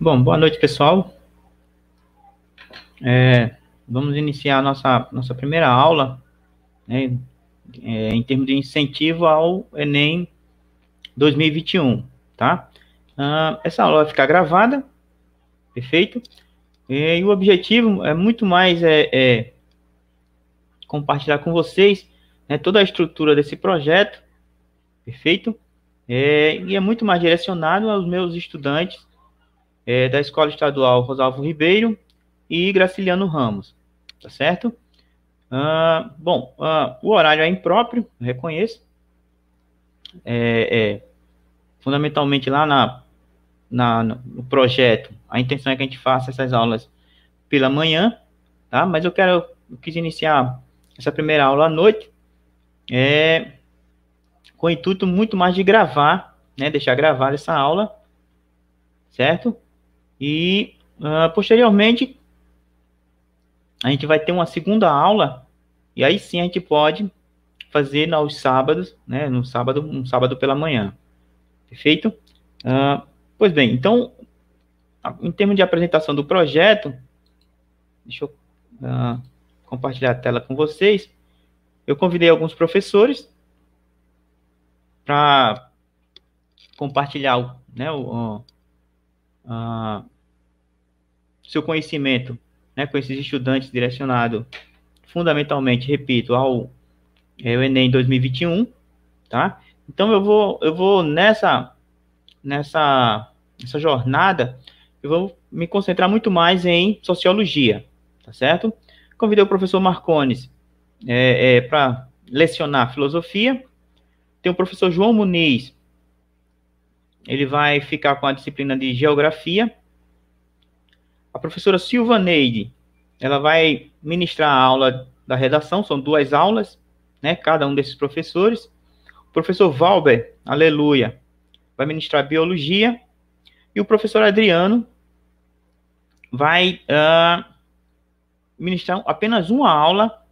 Bom, boa noite, pessoal. É, vamos iniciar nossa, nossa primeira aula né, é, em termos de incentivo ao Enem 2021, tá? Ah, essa aula vai ficar gravada, perfeito? E, e o objetivo é muito mais é, é compartilhar com vocês né, toda a estrutura desse projeto, perfeito? É, e é muito mais direcionado aos meus estudantes é, da Escola Estadual Rosalvo Ribeiro e Graciliano Ramos, tá certo? Ah, bom, ah, o horário é impróprio, reconheço. É, é, fundamentalmente lá na, na, no projeto, a intenção é que a gente faça essas aulas pela manhã, tá? Mas eu quero, eu quis iniciar essa primeira aula à noite, é, com o intuito muito mais de gravar, né? Deixar gravada essa aula, certo? E uh, posteriormente a gente vai ter uma segunda aula e aí sim a gente pode fazer aos sábados, né? No sábado, um sábado pela manhã. Perfeito? Uh, pois bem, então em termos de apresentação do projeto, deixa eu uh, compartilhar a tela com vocês. Eu convidei alguns professores para compartilhar né, o, ah, seu conhecimento né, com esses estudantes direcionado fundamentalmente, repito, ao é, Enem 2021, tá? Então eu vou, eu vou nessa, nessa, essa jornada, eu vou me concentrar muito mais em sociologia, tá certo? Convidei o professor Marcones é, é, para lecionar filosofia. Tem o professor João Muniz ele vai ficar com a disciplina de geografia. A professora Neide, ela vai ministrar a aula da redação, são duas aulas, né, cada um desses professores. O professor Valber, aleluia, vai ministrar biologia. E o professor Adriano vai uh, ministrar apenas uma aula,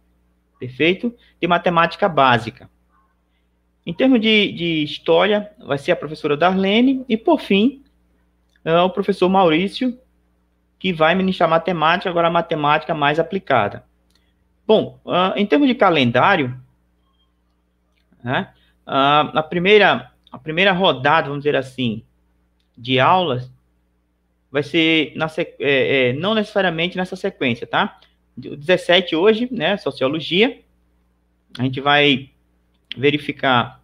perfeito, de matemática básica. Em termos de, de história, vai ser a professora Darlene. E, por fim, é o professor Maurício, que vai ministrar matemática, agora matemática mais aplicada. Bom, uh, em termos de calendário, né, uh, a, primeira, a primeira rodada, vamos dizer assim, de aulas, vai ser na é, é, não necessariamente nessa sequência, tá? O 17 hoje, né, Sociologia, a gente vai verificar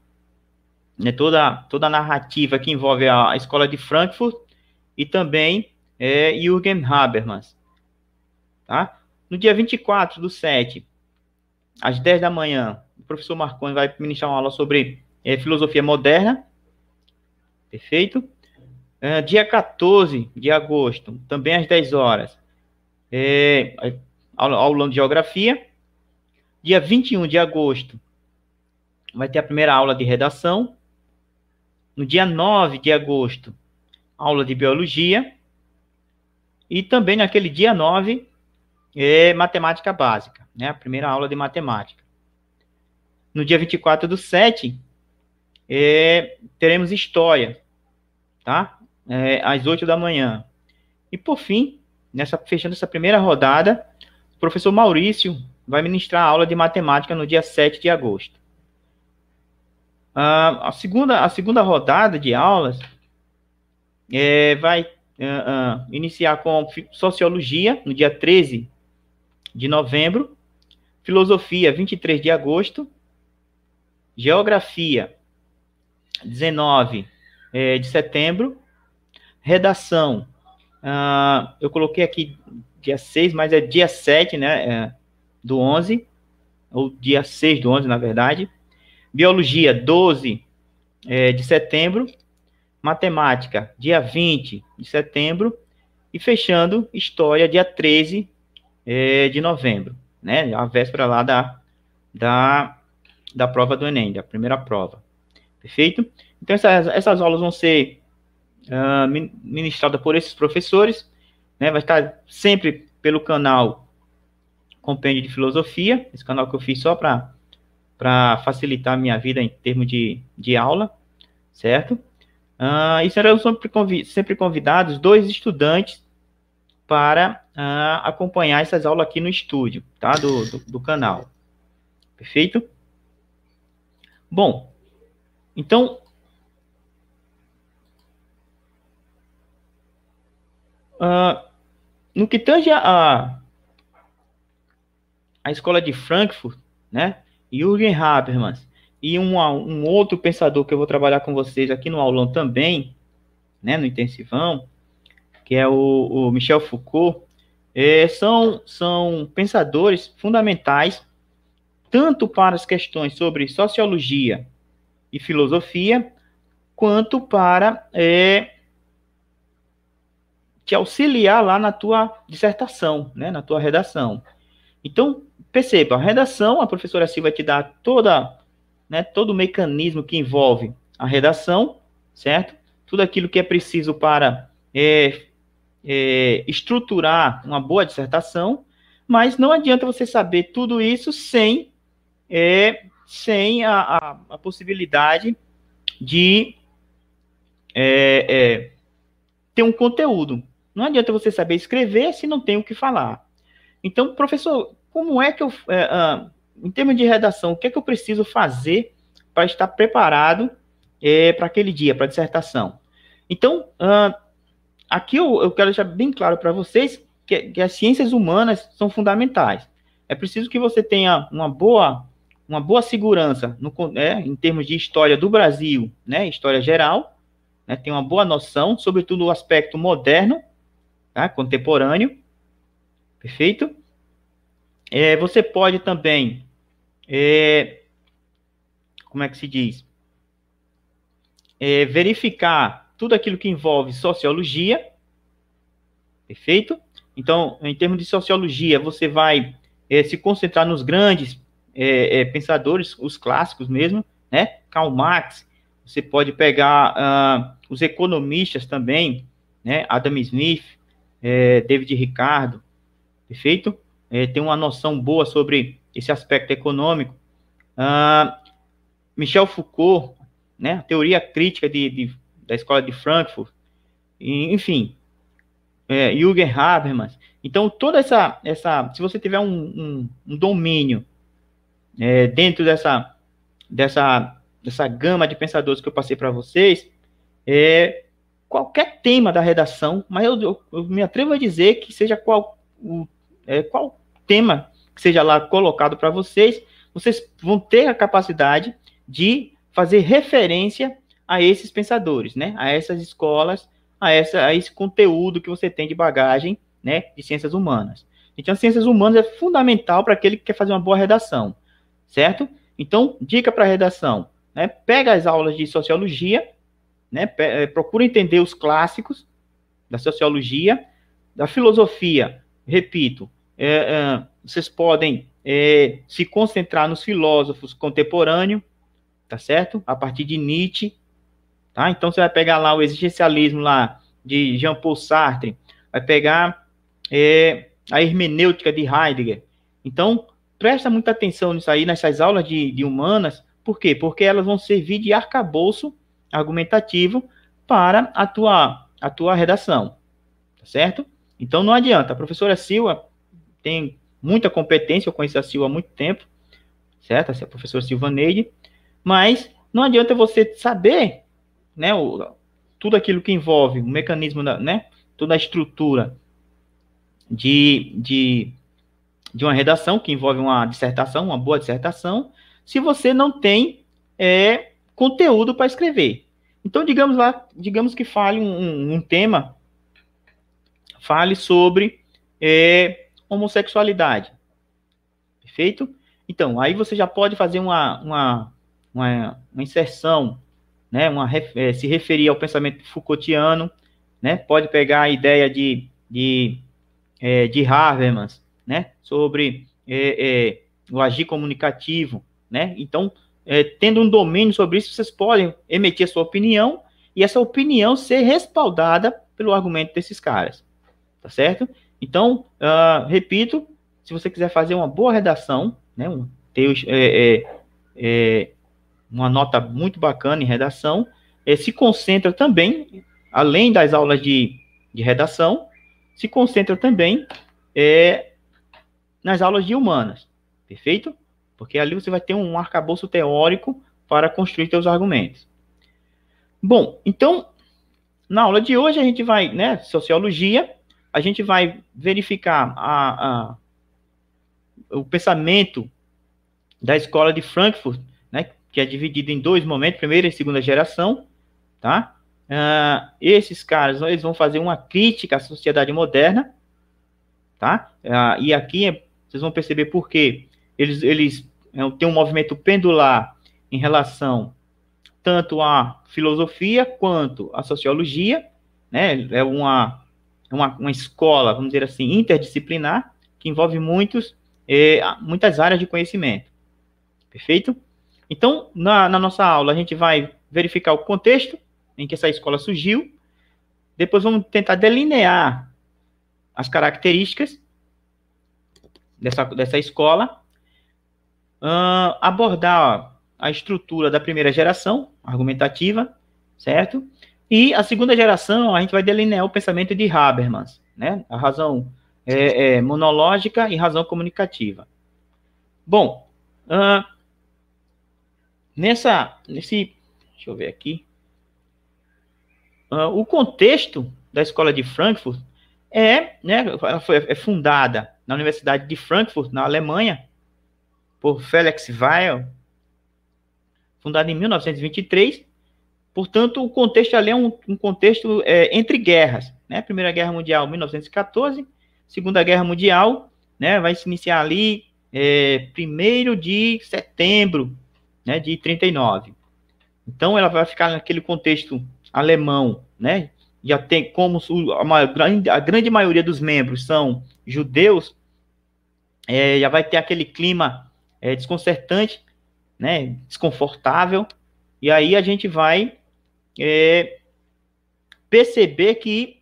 né, toda, toda a narrativa que envolve a, a escola de Frankfurt e também é, Jürgen Habermas. Tá? No dia 24 do 7, às 10 da manhã, o professor Marconi vai ministrar uma aula sobre é, filosofia moderna. Perfeito? É, dia 14 de agosto, também às 10 horas, é, aula, aula de geografia. Dia 21 de agosto, vai ter a primeira aula de redação. No dia 9 de agosto, aula de biologia. E também naquele dia 9, é, matemática básica, né? A primeira aula de matemática. No dia 24 do 7, é, teremos história, tá? É, às 8 da manhã. E por fim, nessa fechando essa primeira rodada, o professor Maurício vai ministrar a aula de matemática no dia 7 de agosto. Ah, a, segunda, a segunda rodada de aulas é, vai uh, uh, iniciar com Sociologia, no dia 13 de novembro, Filosofia, 23 de agosto, Geografia, 19 é, de setembro, Redação, uh, eu coloquei aqui dia 6, mas é dia 7, né, é, do 11, ou dia 6 do 11, na verdade, Biologia, 12 é, de setembro. Matemática, dia 20 de setembro. E fechando, História, dia 13 é, de novembro, né? A véspera lá da, da, da prova do Enem, da primeira prova. Perfeito? Então, essas, essas aulas vão ser uh, ministradas por esses professores, né? Vai estar sempre pelo canal Compêndio de Filosofia, esse canal que eu fiz só para para facilitar a minha vida em termos de, de aula, certo? Uh, e serão sempre convidados dois estudantes para uh, acompanhar essas aulas aqui no estúdio, tá? Do, do, do canal. Perfeito? Bom, então. Uh, no que tange a, a escola de Frankfurt, né? Jürgen Habermas e um, um outro pensador que eu vou trabalhar com vocês aqui no aulão também, né, no intensivão, que é o, o Michel Foucault, é, são, são pensadores fundamentais tanto para as questões sobre sociologia e filosofia, quanto para é, te auxiliar lá na tua dissertação, né, na tua redação. Então, perceba, a redação, a professora Silva te dá toda, né, todo o mecanismo que envolve a redação, certo? Tudo aquilo que é preciso para é, é, estruturar uma boa dissertação, mas não adianta você saber tudo isso sem, é, sem a, a, a, possibilidade de é, é, ter um conteúdo. Não adianta você saber escrever se não tem o que falar. Então, professor, como é que eu, é, ah, em termos de redação, o que é que eu preciso fazer para estar preparado é, para aquele dia, para a dissertação? Então, uh, aqui eu, eu, quero deixar bem claro para vocês que, que, as ciências humanas são fundamentais. É preciso que você tenha uma boa, uma boa segurança no, é, em termos de história do Brasil, né, história geral, né, tem uma boa noção, sobretudo o aspecto moderno, tá, contemporâneo, perfeito? É, você pode também. É, como é que se diz? É, verificar tudo aquilo que envolve sociologia. Perfeito? Então, em termos de sociologia, você vai é, se concentrar nos grandes é, é, pensadores, os clássicos mesmo, né? Karl Marx. Você pode pegar ah, os economistas também, né? Adam Smith, David Ricardo. Perfeito? é, tem uma noção boa sobre esse aspecto econômico. Ah, Michel Foucault, né, a teoria crítica de, de, da escola de Frankfurt, enfim, é, Jürgen Habermas. Então, toda essa, essa, se você tiver um, um, um domínio é, dentro dessa, dessa, dessa gama de pensadores que eu passei para vocês, é, qualquer tema da redação, mas eu, eu, eu, me atrevo a dizer que seja qual, o, é, qual tema que seja lá colocado para vocês, vocês vão ter a capacidade de fazer referência a esses pensadores, né? A essas escolas, a, essa, a esse conteúdo que você tem de bagagem, né? De ciências humanas. Então, ciências humanas é fundamental para aquele que quer fazer uma boa redação, certo? Então, dica para redação, né? Pega as aulas de sociologia, né? Eh, procura entender os clássicos da sociologia, da filosofia, repito, é, é, vocês podem é, se concentrar nos filósofos contemporâneos, tá certo? A partir de Nietzsche, tá? Então você vai pegar lá o existencialismo lá de Jean-Paul Sartre, vai pegar é, a hermenêutica de Heidegger. Então presta muita atenção nisso aí nessas aulas de, de humanas, por quê? Porque elas vão servir de arcabouço argumentativo para a tua, a tua redação, tá certo? Então não adianta, a professora Silva tem muita competência, eu conheço a Silva há muito tempo, certo? Essa é a professora Silvaneide, mas não adianta você saber, né, o, tudo aquilo que envolve o mecanismo, da, né, toda a estrutura de, de, de uma redação que envolve uma dissertação, uma boa dissertação, se você não tem é, conteúdo para escrever. Então, digamos lá, digamos que fale um, um tema, fale sobre é, homossexualidade. Perfeito? Então, aí você já pode fazer uma, uma, uma, uma inserção, né? uma, eh, se referir ao pensamento Foucaultiano, né? pode pegar a ideia de, de, é, de Habermas, né? sobre é, é, o agir comunicativo. Né? Então, tendo um domínio sobre isso, vocês podem emitir a sua opinião e essa opinião ser respaldada pelo argumento desses caras. Tá certo? Então, uh, repito, se você quiser fazer uma boa redação, né, um, ter é, é, é, uma nota muito bacana em redação, é, se concentra também, além das aulas de, de redação, se concentra também é, nas aulas de humanas, perfeito? Porque ali você vai ter um arcabouço teórico para construir seus argumentos. Bom, então, na aula de hoje a gente vai, né, sociologia, a gente vai verificar a, a, o pensamento da escola de Frankfurt, né, que é dividido em dois momentos, primeira e segunda geração, tá? Uh, esses caras, eles vão fazer uma crítica à sociedade moderna, tá? Uh, e aqui é, vocês vão perceber por quê. Eles, eles é, têm um movimento pendular em relação tanto à filosofia quanto à sociologia, né? É uma uma, uma escola, vamos dizer assim, interdisciplinar, que envolve muitos, eh, muitas áreas de conhecimento. Perfeito? Então, na, na nossa aula, a gente vai verificar o contexto em que essa escola surgiu, depois vamos tentar delinear as características dessa, dessa escola, uh, abordar a estrutura da primeira geração argumentativa, certo? E a segunda geração, a gente vai delinear o pensamento de Habermas, né? A razão é, é, monológica e razão comunicativa. Bom, uh, nessa, nesse, deixa eu ver aqui, uh, o contexto da escola de Frankfurt é, né, ela foi, é fundada na Universidade de Frankfurt, na Alemanha, por Felix Weil, fundada em 1923, Portanto, o contexto ali é um, um contexto é, entre guerras. Né? Primeira Guerra Mundial, 1914. Segunda Guerra Mundial, né? vai se iniciar ali é, 1 de setembro né? de 39. Então, ela vai ficar naquele contexto alemão. Né? Já tem como a, grande, a grande maioria dos membros são judeus, é, já vai ter aquele clima é, desconcertante, né? desconfortável. E aí a gente vai é, perceber que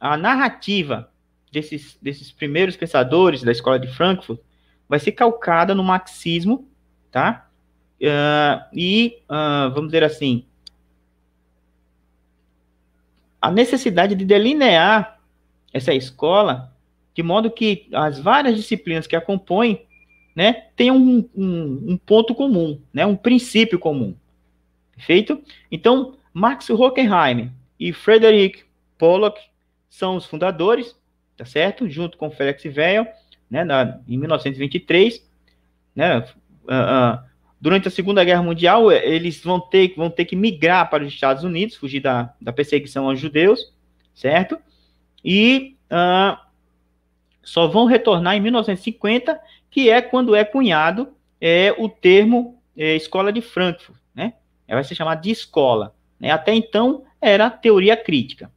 a narrativa desses, desses primeiros pensadores da escola de Frankfurt vai ser calcada no marxismo, tá? Uh, e, uh, vamos dizer assim, a necessidade de delinear essa escola de modo que as várias disciplinas que a compõem né, tenham um, um, um ponto comum, né, um princípio comum. Perfeito? Então, Max Hockenheim e Frederick Pollock são os fundadores, tá certo? Junto com Felix Weill, né, na, em 1923, né? Uh, uh, durante a Segunda Guerra Mundial, eh, eles vão ter, vão ter que migrar para os Estados Unidos, fugir da, da perseguição aos judeus, certo? E uh, só vão retornar em 1950, que é quando é cunhado é, o termo é, escola de Frankfurt, né? Ela vai ser chamada de escola. Né? Até então era teoria crítica,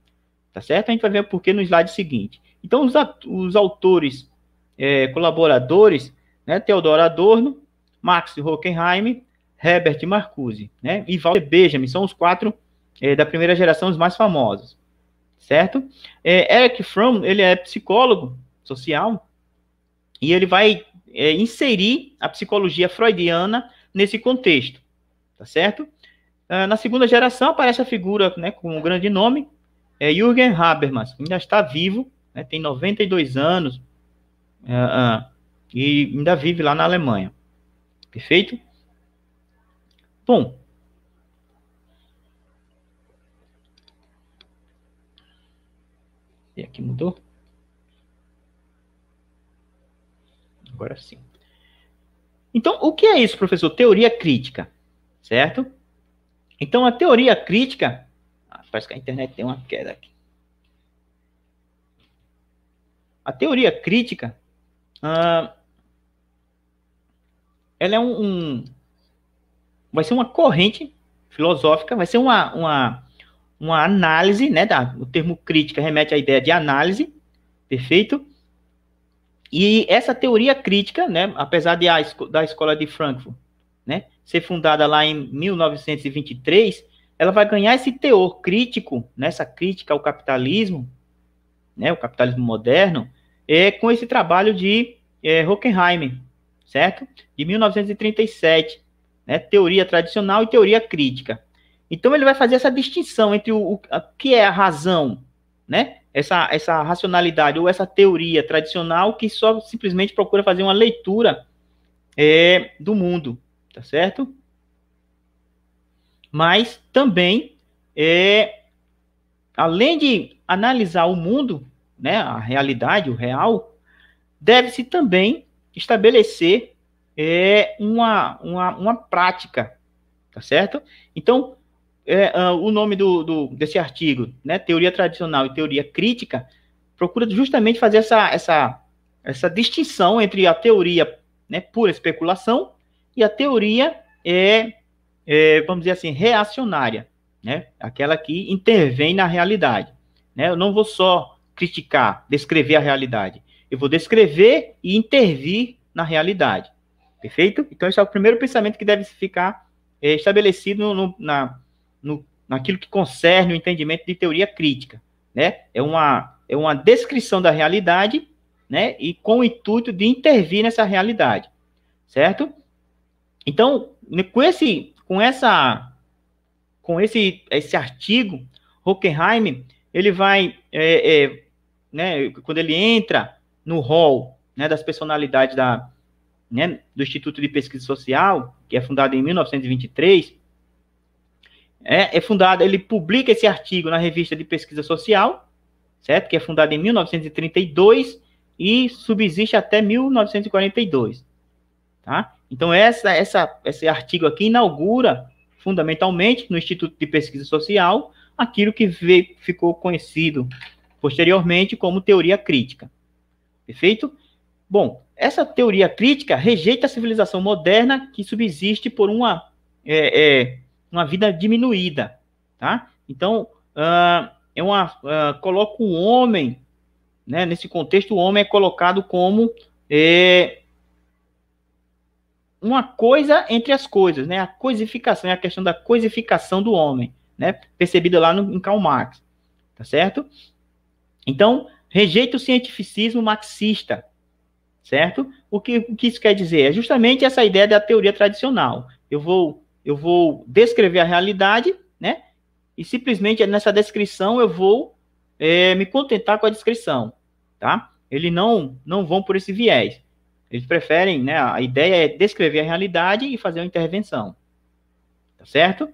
tá certo? A gente vai ver por que no slide seguinte. Então os, os autores é, colaboradores, né? Teodoro Adorno, Max Hockenheim, Herbert Marcuse, né? E Walter Benjamin são os quatro é, da primeira geração os mais famosos, certo? É, Eric Fromm ele é psicólogo social e ele vai é, inserir a psicologia freudiana nesse contexto, tá certo? Ah, na segunda geração aparece a figura né, com um grande nome, é Jürgen Habermas, ainda está vivo, né, tem 92 anos uh, uh, e ainda vive lá na Alemanha. Perfeito? Bom. E aqui mudou? Agora sim. Então, o que é isso, professor? Teoria crítica, certo? Então, a teoria crítica. Ah, parece que a internet tem uma queda aqui. A teoria crítica. Ah, ela é um, um, Vai ser uma corrente filosófica, vai ser uma, uma, uma análise, né? Da, o termo crítica remete à ideia de análise, perfeito? E essa teoria crítica, né, apesar de a, da escola de Frankfurt, né, ser fundada lá em 1923, ela vai ganhar esse teor crítico, nessa crítica ao capitalismo, né, o capitalismo moderno, é, com esse trabalho de é, Hockenheim, certo? De 1937, né, teoria tradicional e teoria crítica. Então ele vai fazer essa distinção entre o, o a, que é a razão, né? Essa, essa racionalidade ou essa teoria tradicional que só simplesmente procura fazer uma leitura é, do mundo, tá certo? Mas também, é, além de analisar o mundo, né, a realidade, o real, deve-se também estabelecer é, uma, uma, uma prática, tá certo? Então, é, uh, o nome do, do, desse artigo, né, Teoria Tradicional e Teoria Crítica, procura justamente fazer essa, essa, essa distinção entre a teoria né, pura especulação e a teoria é, é vamos dizer assim, reacionária, né? Aquela que intervém na realidade, né? Eu não vou só criticar, descrever a realidade. Eu vou descrever e intervir na realidade. Perfeito? Então, esse é o primeiro pensamento que deve ficar é, estabelecido no, no, na, no, naquilo que concerne o entendimento de teoria crítica. Né? É, uma, é uma descrição da realidade né? e com o intuito de intervir nessa realidade. Certo? Então, né, com esse, com essa, com esse, esse artigo, Hockenheim, ele vai, é, é, né, quando ele entra no hall né, das personalidades da, né, do Instituto de Pesquisa Social, que é fundado em 1923, é, é fundado, ele publica esse artigo na revista de pesquisa social, certo? Que é fundada em 1932 e subsiste até 1942, tá? Então, essa, essa, esse artigo aqui inaugura, fundamentalmente, no Instituto de Pesquisa Social, aquilo que veio, ficou conhecido posteriormente como teoria crítica. Perfeito? Bom, essa teoria crítica rejeita a civilização moderna que subsiste por uma, é, é, uma vida diminuída. Tá? Então, uh, é uma, uh, coloca o homem, né, nesse contexto, o homem é colocado como é, uma coisa entre as coisas, né? A coisificação, é a questão da coisificação do homem, né? Percebida lá no, em Karl Marx, tá certo? Então, rejeita o cientificismo marxista, certo? O que, o que isso quer dizer? É justamente essa ideia da teoria tradicional. Eu vou, eu vou descrever a realidade, né? E simplesmente nessa descrição eu vou é, me contentar com a descrição, tá? Eles não, não vão por esse viés. Eles preferem, né? A ideia é descrever a realidade e fazer uma intervenção. Tá certo?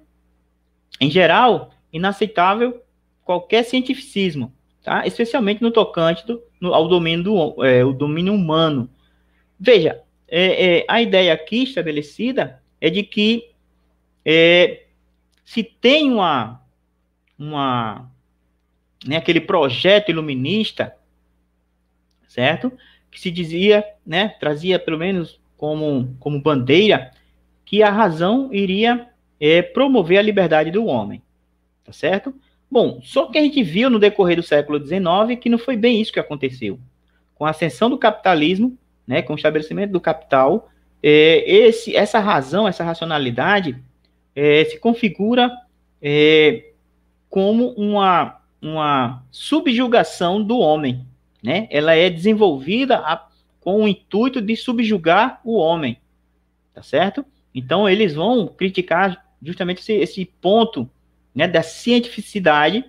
Em geral, inaceitável qualquer cientificismo, tá? Especialmente no tocante do, no, ao domínio, do, é, o domínio humano. Veja, é, é, a ideia aqui estabelecida é de que é, se tem uma, uma né, aquele projeto iluminista, certo? que se dizia, né, trazia pelo menos como, como bandeira, que a razão iria é, promover a liberdade do homem. Tá certo? Bom, só que a gente viu no decorrer do século XIX que não foi bem isso que aconteceu. Com a ascensão do capitalismo, né, com o estabelecimento do capital, é, esse, essa razão, essa racionalidade é, se configura é, como uma, uma subjugação do homem, né? Ela é desenvolvida a, com o intuito de subjugar o homem, tá certo? Então eles vão criticar justamente esse, esse ponto, né, da cientificidade,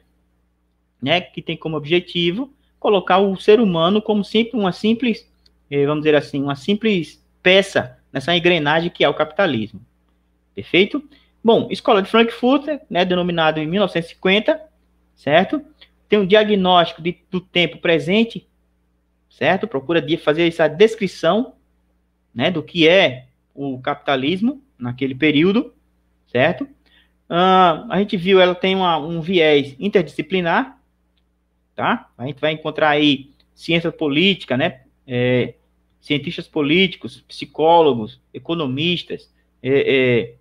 né, que tem como objetivo colocar o ser humano como sempre uma simples, eh, vamos dizer assim, uma simples peça nessa engrenagem que é o capitalismo. Perfeito? Bom, Escola de Frankfurt, né, denominado em 1950, certo? tem um diagnóstico de, do tempo presente, certo? Procura de fazer essa descrição, né, do que é o capitalismo naquele período, certo? Uh, a gente viu, ela tem uma, um viés interdisciplinar, tá? A gente vai encontrar aí ciência política, né? É, cientistas políticos, psicólogos, economistas, é, é,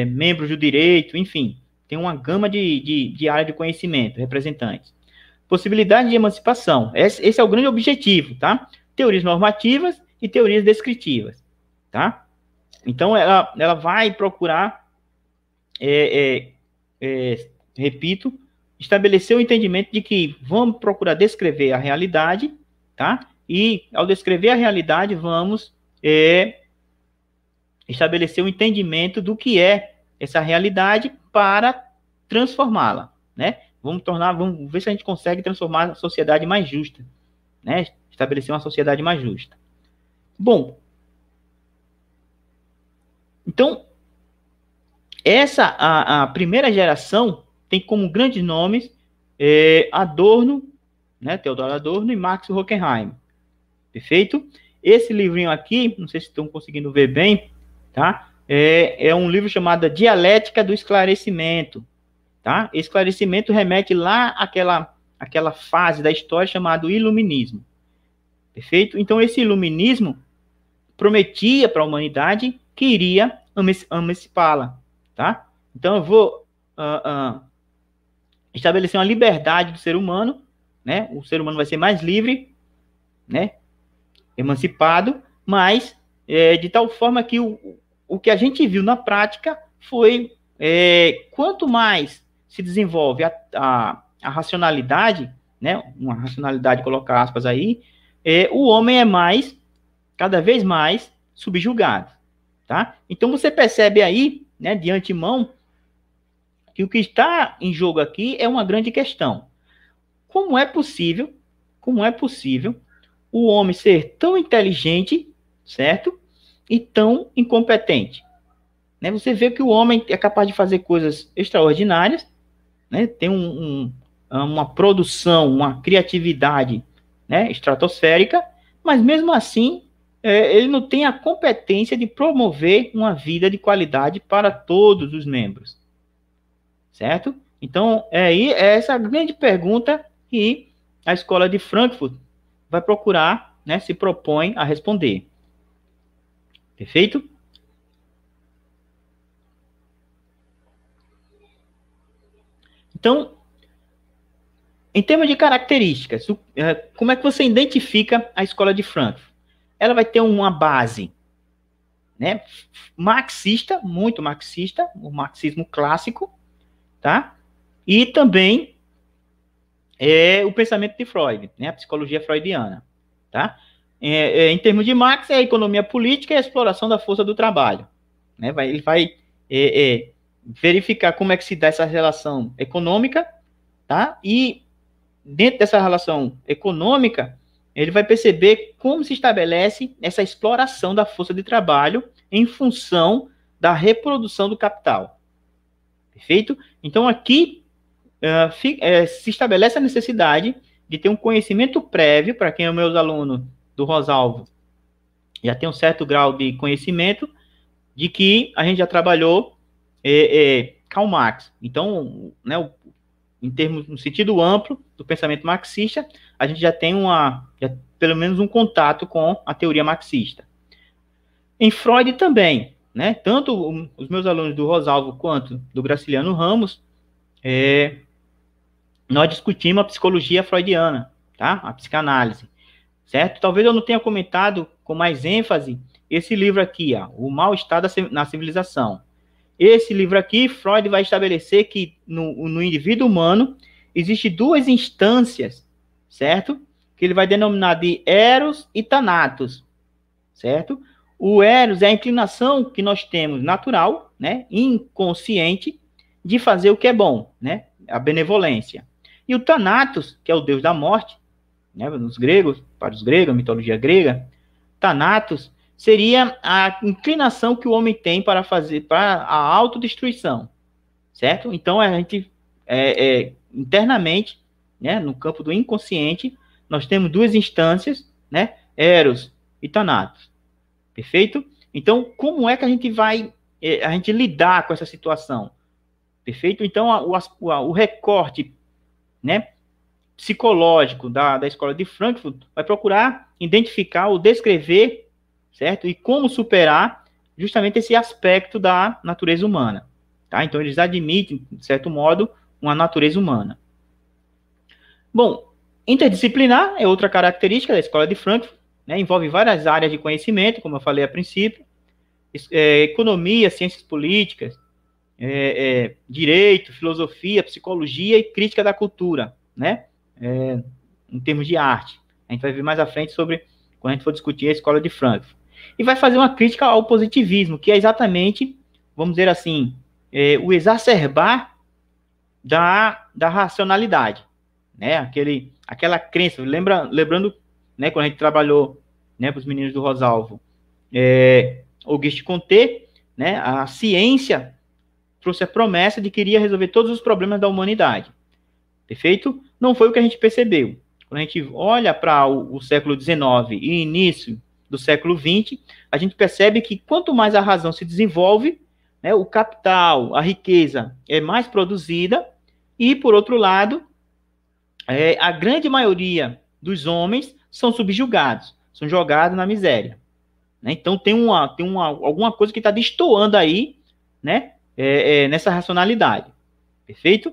é membros do direito, enfim, tem uma gama de, de, de área de conhecimento, representantes. Possibilidade de emancipação. Esse, esse é o grande objetivo, tá? Teorias normativas e teorias descritivas, tá? Então, ela, ela vai procurar, é, é, é, repito, estabelecer o entendimento de que vamos procurar descrever a realidade, tá? E, ao descrever a realidade, vamos é, estabelecer o entendimento do que é essa realidade para transformá-la, né? Vamos tornar, vamos ver se a gente consegue transformar a sociedade mais justa, né? Estabelecer uma sociedade mais justa. Bom, então essa a, a primeira geração tem como grandes nomes é, Adorno, né? Teodoro Adorno e Max Hockenheim. Perfeito? Esse livrinho aqui, não sei se estão conseguindo ver bem, tá? é, é um livro chamado Dialética do Esclarecimento. Tá? Esclarecimento remete lá àquela, àquela fase da história chamada Iluminismo. Perfeito? Então, esse Iluminismo prometia para a humanidade que iria emancipá-la. Tá? Então, eu vou uh, uh, estabelecer uma liberdade do ser humano, né? o ser humano vai ser mais livre, né? emancipado, mas é, de tal forma que o, o que a gente viu na prática foi é, quanto mais se desenvolve a, a, a, racionalidade, né, uma racionalidade, colocar aspas aí, é, o homem é mais, cada vez mais, subjugado, tá? Então você percebe aí, né, de antemão, que o que está em jogo aqui é uma grande questão. Como é possível, como é possível o homem ser tão inteligente, certo? e tão incompetente. Né? Você vê que o homem é capaz de fazer coisas extraordinárias, né? tem um, um, uma produção, uma criatividade né? estratosférica, mas mesmo assim é, ele não tem a competência de promover uma vida de qualidade para todos os membros. Certo? Então, é, é essa grande pergunta que a escola de Frankfurt vai procurar, né, se propõe a responder. Perfeito? Então, em termos de características, é, como é que você identifica a escola de Frankfurt? Ela vai ter uma base né, marxista, muito marxista, o marxismo clássico, tá? E também é o pensamento de Freud, né, a psicologia freudiana, tá? É, é, em termos de Marx, é a economia política e a exploração da força do trabalho. Né? Vai, ele vai é, é, verificar como é que se dá essa relação econômica, tá? E dentro dessa relação econômica, ele vai perceber como se estabelece essa exploração da força de trabalho em função da reprodução do capital. Perfeito? Então aqui uh, se estabelece a necessidade de ter um conhecimento prévio para quem é o meu aluno do Rosalvo já tem um certo grau de conhecimento de que a gente já trabalhou é, é, Karl Marx. Então, né, em termos, no sentido amplo do pensamento marxista, a gente já tem uma, já, pelo menos um contato com a teoria marxista. Em Freud também, né, tanto os meus alunos do Rosalvo quanto do Graciliano Ramos, é, nós discutimos a psicologia freudiana, tá? a psicanálise certo? Talvez eu não tenha comentado com mais ênfase esse livro aqui, ó, O Mal-Estar na Civilização. Esse livro aqui, Freud vai estabelecer que no, no indivíduo humano existe duas instâncias, certo? Que ele vai denominar de Eros e Thanatos, certo? O Eros é a inclinação que nós temos natural, né, inconsciente, de fazer o que é bom, né, a benevolência. E o Thanatos, que é o deus da morte, né, nos gregos, para os gregos, mitologia grega, Thanatos seria a inclinação que o homem tem para fazer para a autodestruição, certo? Então a gente é, é, internamente, né, no campo do inconsciente, nós temos duas instâncias, né, Eros e Thanatos, perfeito? Então como é que a gente vai é, a gente lidar com essa situação, perfeito? Então a, o, a, o recorte, né? psicológico da, da escola de Frankfurt vai procurar identificar ou descrever, certo? E como superar justamente esse aspecto da natureza humana, tá? Então eles admitem, de certo modo, uma natureza humana. Bom, interdisciplinar é outra característica da escola de Frankfurt, né? Envolve várias áreas de conhecimento, como eu falei a princípio, é, economia, ciências políticas, é, é, direito, filosofia, psicologia e crítica da cultura, né? é, em termos de arte. A gente vai ver mais à frente sobre quando a gente for discutir a escola de Frankfurt. E vai fazer uma crítica ao positivismo, que é exatamente, vamos dizer assim, é, o exacerbar da, da racionalidade, né? Aquele, aquela crença. Lembra, lembrando, né, quando a gente trabalhou, né, para os meninos do Rosalvo, é, Auguste Comte, né, a ciência trouxe a promessa de que iria resolver todos os problemas da humanidade. Perfeito? não foi o que a gente percebeu. Quando a gente olha para o, o, século XIX e início do século XX, a gente percebe que quanto mais a razão se desenvolve, né, o capital, a riqueza é mais produzida, e, por outro lado, é, a grande maioria dos homens são subjugados, são jogados na miséria. Né? Então, tem, uma, tem uma, alguma coisa que está destoando aí né, é, é, nessa racionalidade. Perfeito?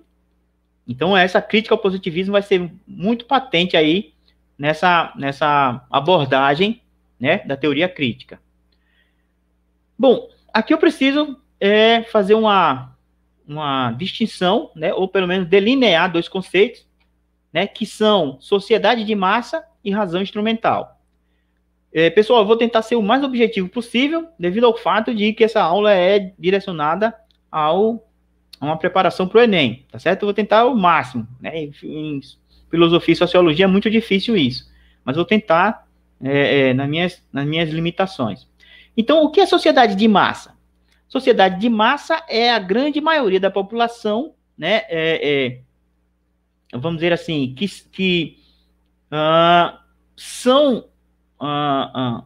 Então essa crítica ao positivismo vai ser muito patente aí nessa, nessa abordagem né, da teoria crítica. Bom, aqui eu preciso é, fazer uma, uma distinção, né, ou pelo menos delinear dois conceitos, né, que são sociedade de massa e razão instrumental. É, pessoal, eu vou tentar ser o mais objetivo possível, devido ao fato de que essa aula é direcionada ao é uma preparação para o Enem, tá certo? Eu vou tentar o máximo, né? Em filosofia e sociologia é muito difícil isso, mas vou tentar é, é, nas, minhas, nas minhas limitações. Então, o que é sociedade de massa? Sociedade de massa é a grande maioria da população, né? É, é vamos dizer assim, que, que uh, são uh, uh,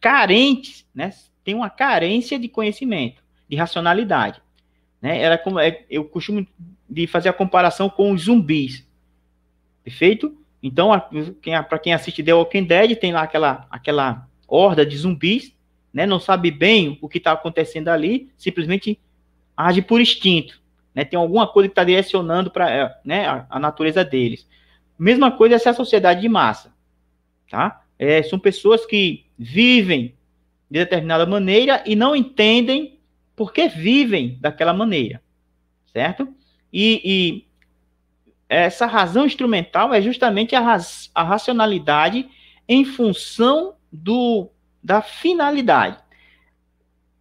carentes, né? Tem uma carência de conhecimento de racionalidade. Né? Era como, é, eu costumo de fazer a comparação com os zumbis. Perfeito? Então, para quem assiste The Walking Dead, tem lá aquela, aquela horda de zumbis, né? não sabe bem o que está acontecendo ali, simplesmente age por instinto. Né? Tem alguma coisa que está direcionando para é, né? a, a, natureza deles. Mesma coisa essa é a sociedade de massa. Tá? É, são pessoas que vivem de determinada maneira e não entendem porque vivem daquela maneira, certo? E, e essa razão instrumental é justamente a, raz, a racionalidade em função do, da finalidade.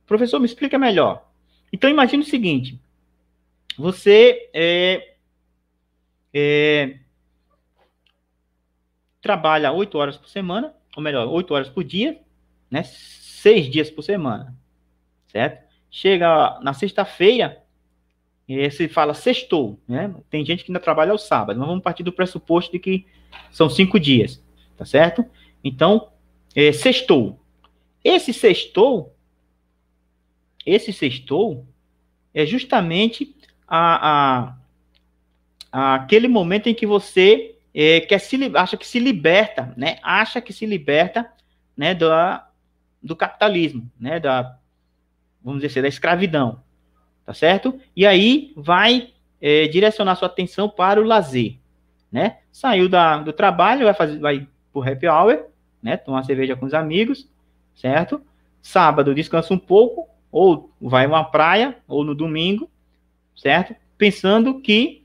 Professor, me explica melhor. Então, imagine o seguinte: você é, é, trabalha oito horas por semana, ou melhor, oito horas por dia, né? Seis dias por semana, certo? Chega na sexta-feira, se fala sextou, né? Tem gente que ainda trabalha ao sábado, mas vamos partir do pressuposto de que são cinco dias, tá certo? Então, é, sextou. Esse sextou, esse sextou é justamente a, a, a aquele momento em que você é, quer se, acha que se liberta, né? Acha que se liberta, né? Da, do capitalismo, né? Da vamos dizer assim, da escravidão, tá certo? E aí vai é, direcionar sua atenção para o lazer, né? Saiu da, do trabalho, vai fazer, vai pro happy hour, né? Tomar cerveja com os amigos, certo? Sábado descansa um pouco, ou vai a uma praia, ou no domingo, certo? Pensando que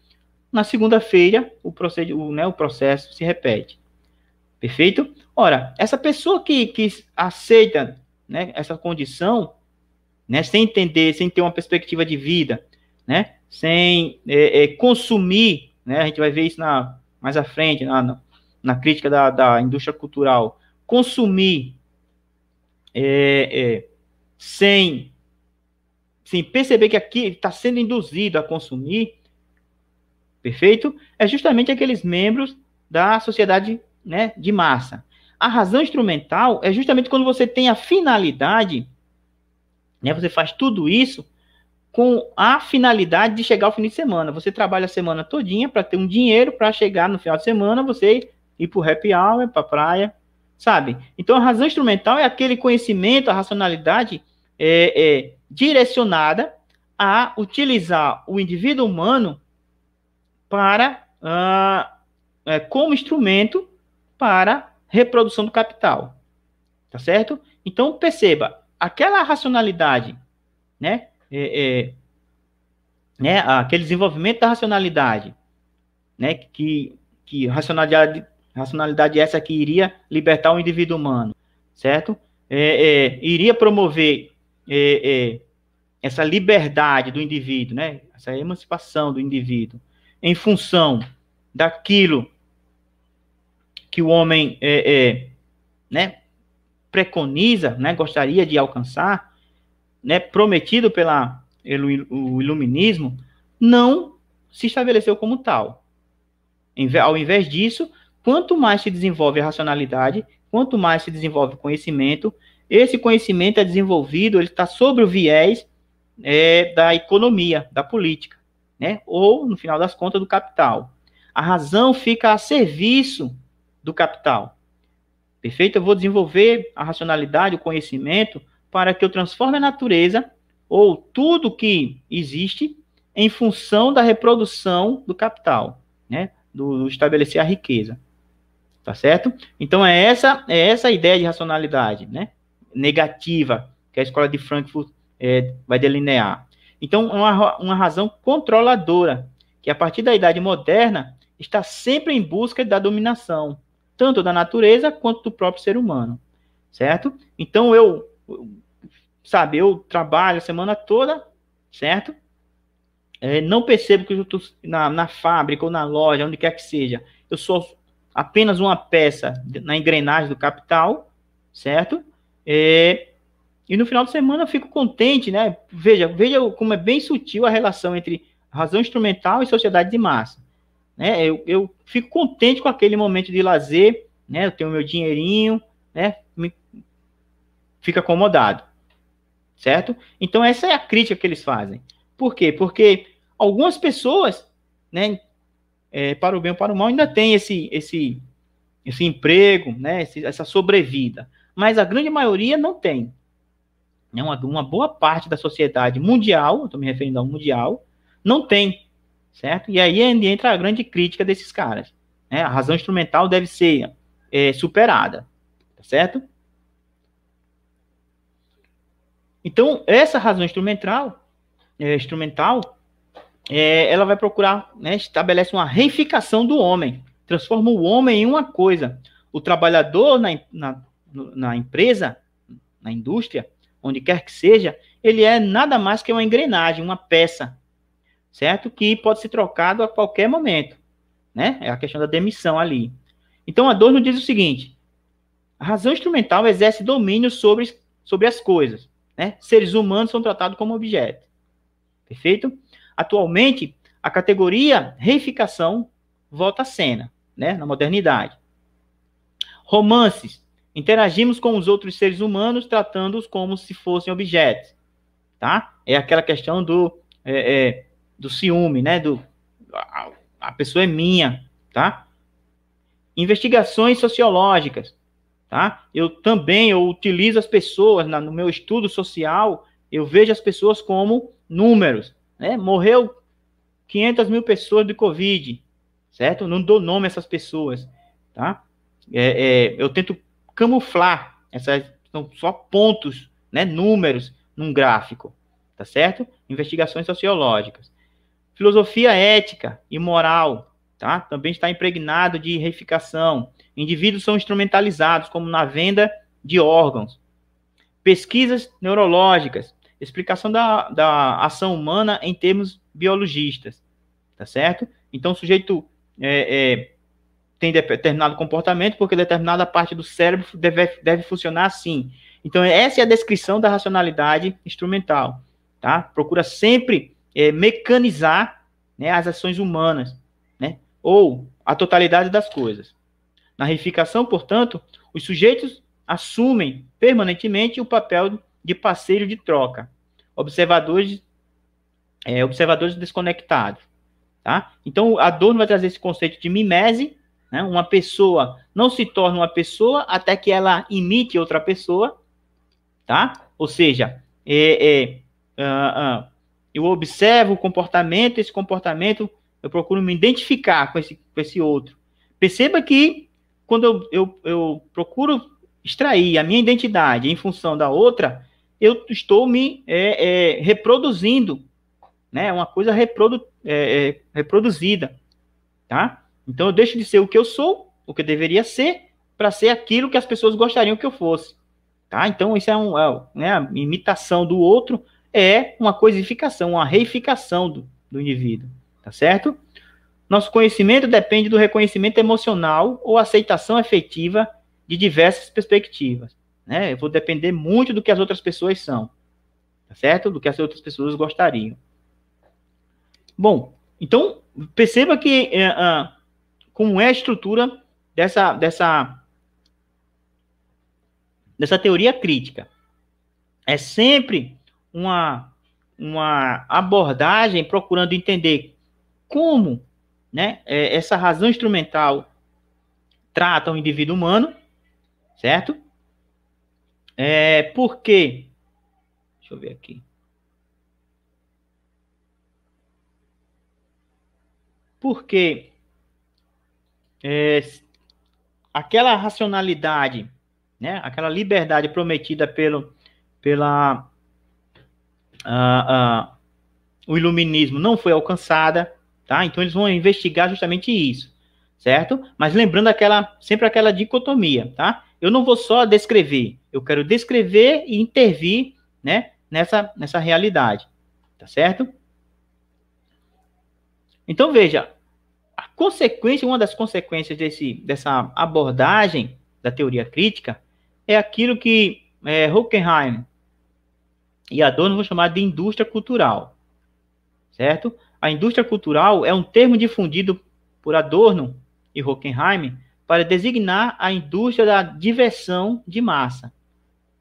na segunda-feira o, o, né, o processo se repete. Perfeito? Ora, essa pessoa que, que aceita né, essa condição, né? Sem entender, sem ter uma perspectiva de vida, né? Sem é, é, consumir, né? A gente vai ver isso na, mais à frente, na, na, na crítica da, da indústria cultural. Consumir é, é sem, sem perceber que aqui está sendo induzido a consumir, perfeito? É justamente aqueles membros da sociedade né, de massa. A razão instrumental é justamente quando você tem a finalidade né? Você faz tudo isso com a finalidade de chegar ao fim de semana. Você trabalha a semana todinha para ter um dinheiro para chegar no final de semana, você ir para o happy hour, para a praia, sabe? Então a razão instrumental é aquele conhecimento, a racionalidade é, é direcionada a utilizar o indivíduo humano para ah, é, como instrumento para reprodução do capital, tá certo? Então perceba, aquela racionalidade, né? É, é, né? Aquele desenvolvimento da racionalidade, né? Que, que racionalidade, racionalidade essa que iria libertar o indivíduo humano, certo? É, é iria promover é, é, essa liberdade do indivíduo, né? Essa emancipação do indivíduo em função daquilo que o homem, é, né? preconiza, né, gostaria de alcançar, né, prometido pela o iluminismo, não se estabeleceu como tal. Ao invés disso, quanto mais se desenvolve a racionalidade, quanto mais se desenvolve o conhecimento, esse conhecimento é desenvolvido, ele está sobre o viés é, da economia, da política, né? ou, no final das contas, do capital. A razão fica a serviço do capital. Perfeito? Eu vou desenvolver a racionalidade, o conhecimento, para que eu transforme a natureza, ou tudo que existe, em função da reprodução do capital, né? Do, do estabelecer a riqueza. Tá certo? Então é essa, é essa ideia de racionalidade, né? Negativa, que a escola de Frankfurt é, vai delinear. Então, é uma, uma razão controladora, que a partir da idade moderna está sempre em busca da dominação, tanto da natureza quanto do próprio ser humano, certo? Então eu, sabe, eu trabalho a semana toda, certo? É, não percebo que eu estou na, na fábrica ou na loja, onde quer que seja, eu sou apenas uma peça na engrenagem do capital, certo? É, e no final de semana eu fico contente, né? Veja, veja como é bem sutil a relação entre razão instrumental e sociedade de massa né? Eu, eu fico contente com aquele momento de lazer, né? Eu tenho meu dinheirinho, né? Me... acomodado, certo? Então essa é a crítica que eles fazem. Por quê? Porque algumas pessoas, né? É, para o bem ou para o mal, ainda tem esse, esse, esse emprego, né? Esse, essa sobrevida. Mas a grande maioria não tem. Né? Uma, uma boa parte da sociedade mundial, estou me referindo ao mundial, não tem certo? E aí é entra a grande crítica desses caras. Né? A razão instrumental deve ser é, superada, tá certo? Então, essa razão instrumental, é, instrumental é, ela vai procurar, né, estabelece uma reificação do homem, transforma o homem em uma coisa. O trabalhador na, na, na empresa, na indústria, onde quer que seja, ele é nada mais que uma engrenagem, uma peça, certo? Que pode ser trocado a qualquer momento, né? É a questão da demissão ali. Então, a Adorno diz o seguinte: a razão instrumental exerce domínio sobre, sobre as coisas, né? Seres humanos são tratados como objeto. Perfeito? Atualmente, a categoria reificação volta à cena, né? Na modernidade. Romances. Interagimos com os outros seres humanos tratando-os como se fossem objetos, tá? É aquela questão do é, é, do ciúme, né? Do a, a pessoa é minha, tá? Investigações sociológicas, tá? Eu também eu utilizo as pessoas na, no meu estudo social, eu vejo as pessoas como números, né? Morreu 500 mil pessoas de Covid, certo? Não dou nome a essas pessoas, tá? É, é, eu tento camuflar essas são só pontos, né? Números num gráfico, tá certo? Investigações sociológicas. Filosofia ética e moral, tá? Também está impregnado de reificação. Indivíduos são instrumentalizados, como na venda de órgãos. Pesquisas neurológicas, explicação da, da ação humana em termos biologistas, tá certo? Então, o sujeito é, é, tem determinado comportamento porque determinada parte do cérebro deve, deve funcionar assim. Então, essa é a descrição da racionalidade instrumental, tá? Procura sempre é, mecanizar né, as ações humanas, né, ou a totalidade das coisas. Na reificação, portanto, os sujeitos assumem permanentemente o papel de parceiro de troca, observadores, é, observadores desconectados. Tá? Então, Adorno vai trazer esse conceito de mimese, né? uma pessoa não se torna uma pessoa até que ela imite outra pessoa, tá? ou seja, é, é, uh, uh, eu observo o comportamento, esse comportamento, eu procuro me identificar com esse, com esse outro. Perceba que quando eu, eu, eu procuro extrair a minha identidade em função da outra, eu estou me é, é, reproduzindo, né? É uma coisa reprodu, é, é, reproduzida, tá? Então eu deixo de ser o que eu sou, o que eu deveria ser, para ser aquilo que as pessoas gostariam que eu fosse, tá? Então isso é um, é, né, a imitação do outro é uma coisificação, uma reificação do, do indivíduo, tá certo? Nosso conhecimento depende do reconhecimento emocional ou aceitação efetiva de diversas perspectivas, né? Eu vou depender muito do que as outras pessoas são, tá certo? Do que as outras pessoas gostariam. Bom, então perceba que é, é, como é a estrutura dessa dessa dessa teoria crítica. É sempre uma, uma abordagem procurando entender como né, é, essa razão instrumental trata o indivíduo humano, certo? É, porque, deixa eu ver aqui. Porque é, aquela racionalidade, né, aquela liberdade prometida pelo, pela ah, ah, o iluminismo não foi alcançada, tá? Então eles vão investigar justamente isso, certo? Mas lembrando aquela sempre aquela dicotomia, tá? Eu não vou só descrever, eu quero descrever e intervir, né, nessa nessa realidade, tá certo? Então veja, a consequência, uma das consequências desse dessa abordagem da teoria crítica é aquilo que é, e Adorno vou chamar de indústria cultural, certo? A indústria cultural é um termo difundido por Adorno e Hockenheim para designar a indústria da diversão de massa,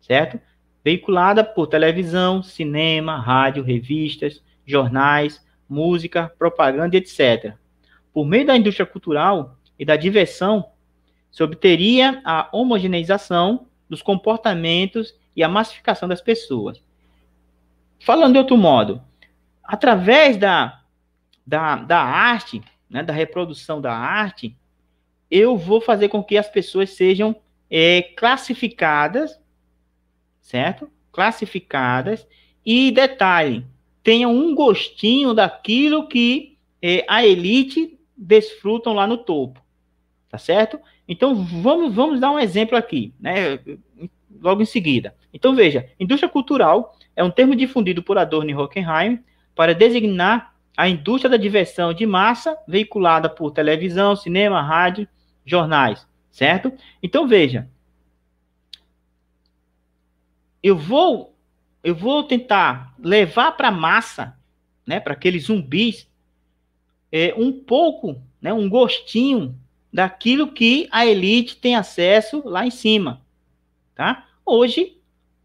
certo? Veiculada por televisão, cinema, rádio, revistas, jornais, música, propaganda, etc. Por meio da indústria cultural e da diversão, se obteria a homogeneização dos comportamentos e a massificação das pessoas. Falando de outro modo, através da, da, da arte, né, da reprodução da arte, eu vou fazer com que as pessoas sejam é, classificadas, certo? Classificadas e detalhe, tenham um gostinho daquilo que é, a elite desfrutam lá no topo, tá certo? Então vamos vamos dar um exemplo aqui, né? Logo em seguida. Então veja, indústria cultural é um termo difundido por Adorno e Hockenheim para designar a indústria da diversão de massa veiculada por televisão, cinema, rádio, jornais, certo? Então veja, eu vou eu vou tentar levar para a massa, né, para aqueles zumbis, é, um pouco, né, um gostinho daquilo que a elite tem acesso lá em cima, tá? Hoje,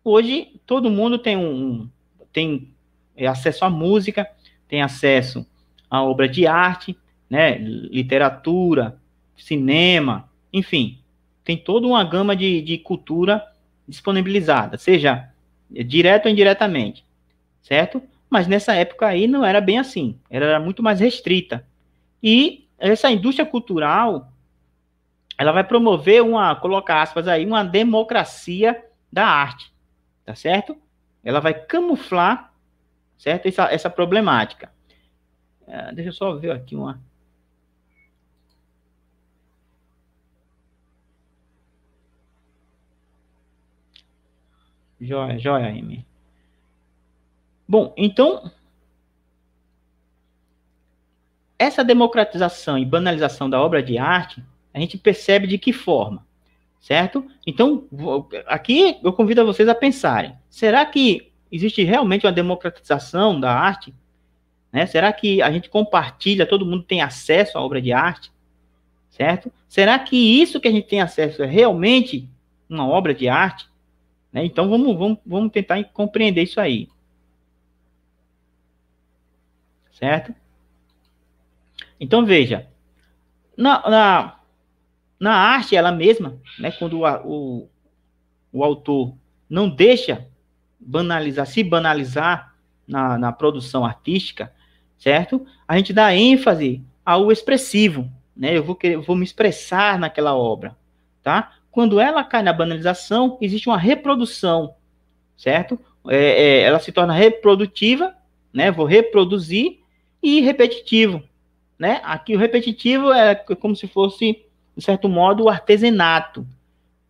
hoje todo mundo tem um tem é, acesso à música, tem acesso à obra de arte, né, literatura, cinema, enfim, tem toda uma gama de, de cultura disponibilizada, seja direto ou indiretamente, certo? Mas nessa época aí não era bem assim, era muito mais restrita. E essa indústria cultural, ela vai promover uma, colocar aspas aí, uma democracia da arte tá certo? Ela vai camuflar, certo? Essa, essa problemática. É, deixa eu só ver aqui uma. Joia, joia, M. Bom, então, essa democratização e banalização da obra de arte, a gente percebe de que forma? certo? Então, aqui eu convido vocês a pensarem: será que existe realmente uma democratização da arte? Né? Será que a gente compartilha, todo mundo tem acesso à obra de arte? Certo? Será que isso que a gente tem acesso é realmente uma obra de arte? Né? Então vamos, vamos, vamos tentar compreender isso aí. Certo? Então veja, na, na na arte ela mesma, né, quando o, o, o autor não deixa banalizar, se banalizar na, na produção artística, certo? A gente dá ênfase ao expressivo, né? Eu vou, querer, vou me expressar naquela obra, tá? Quando ela cai na banalização, existe uma reprodução, certo? É, é, ela se torna reprodutiva, né? Vou reproduzir e repetitivo, né? Aqui o repetitivo é como se fosse de certo modo, o artesanato.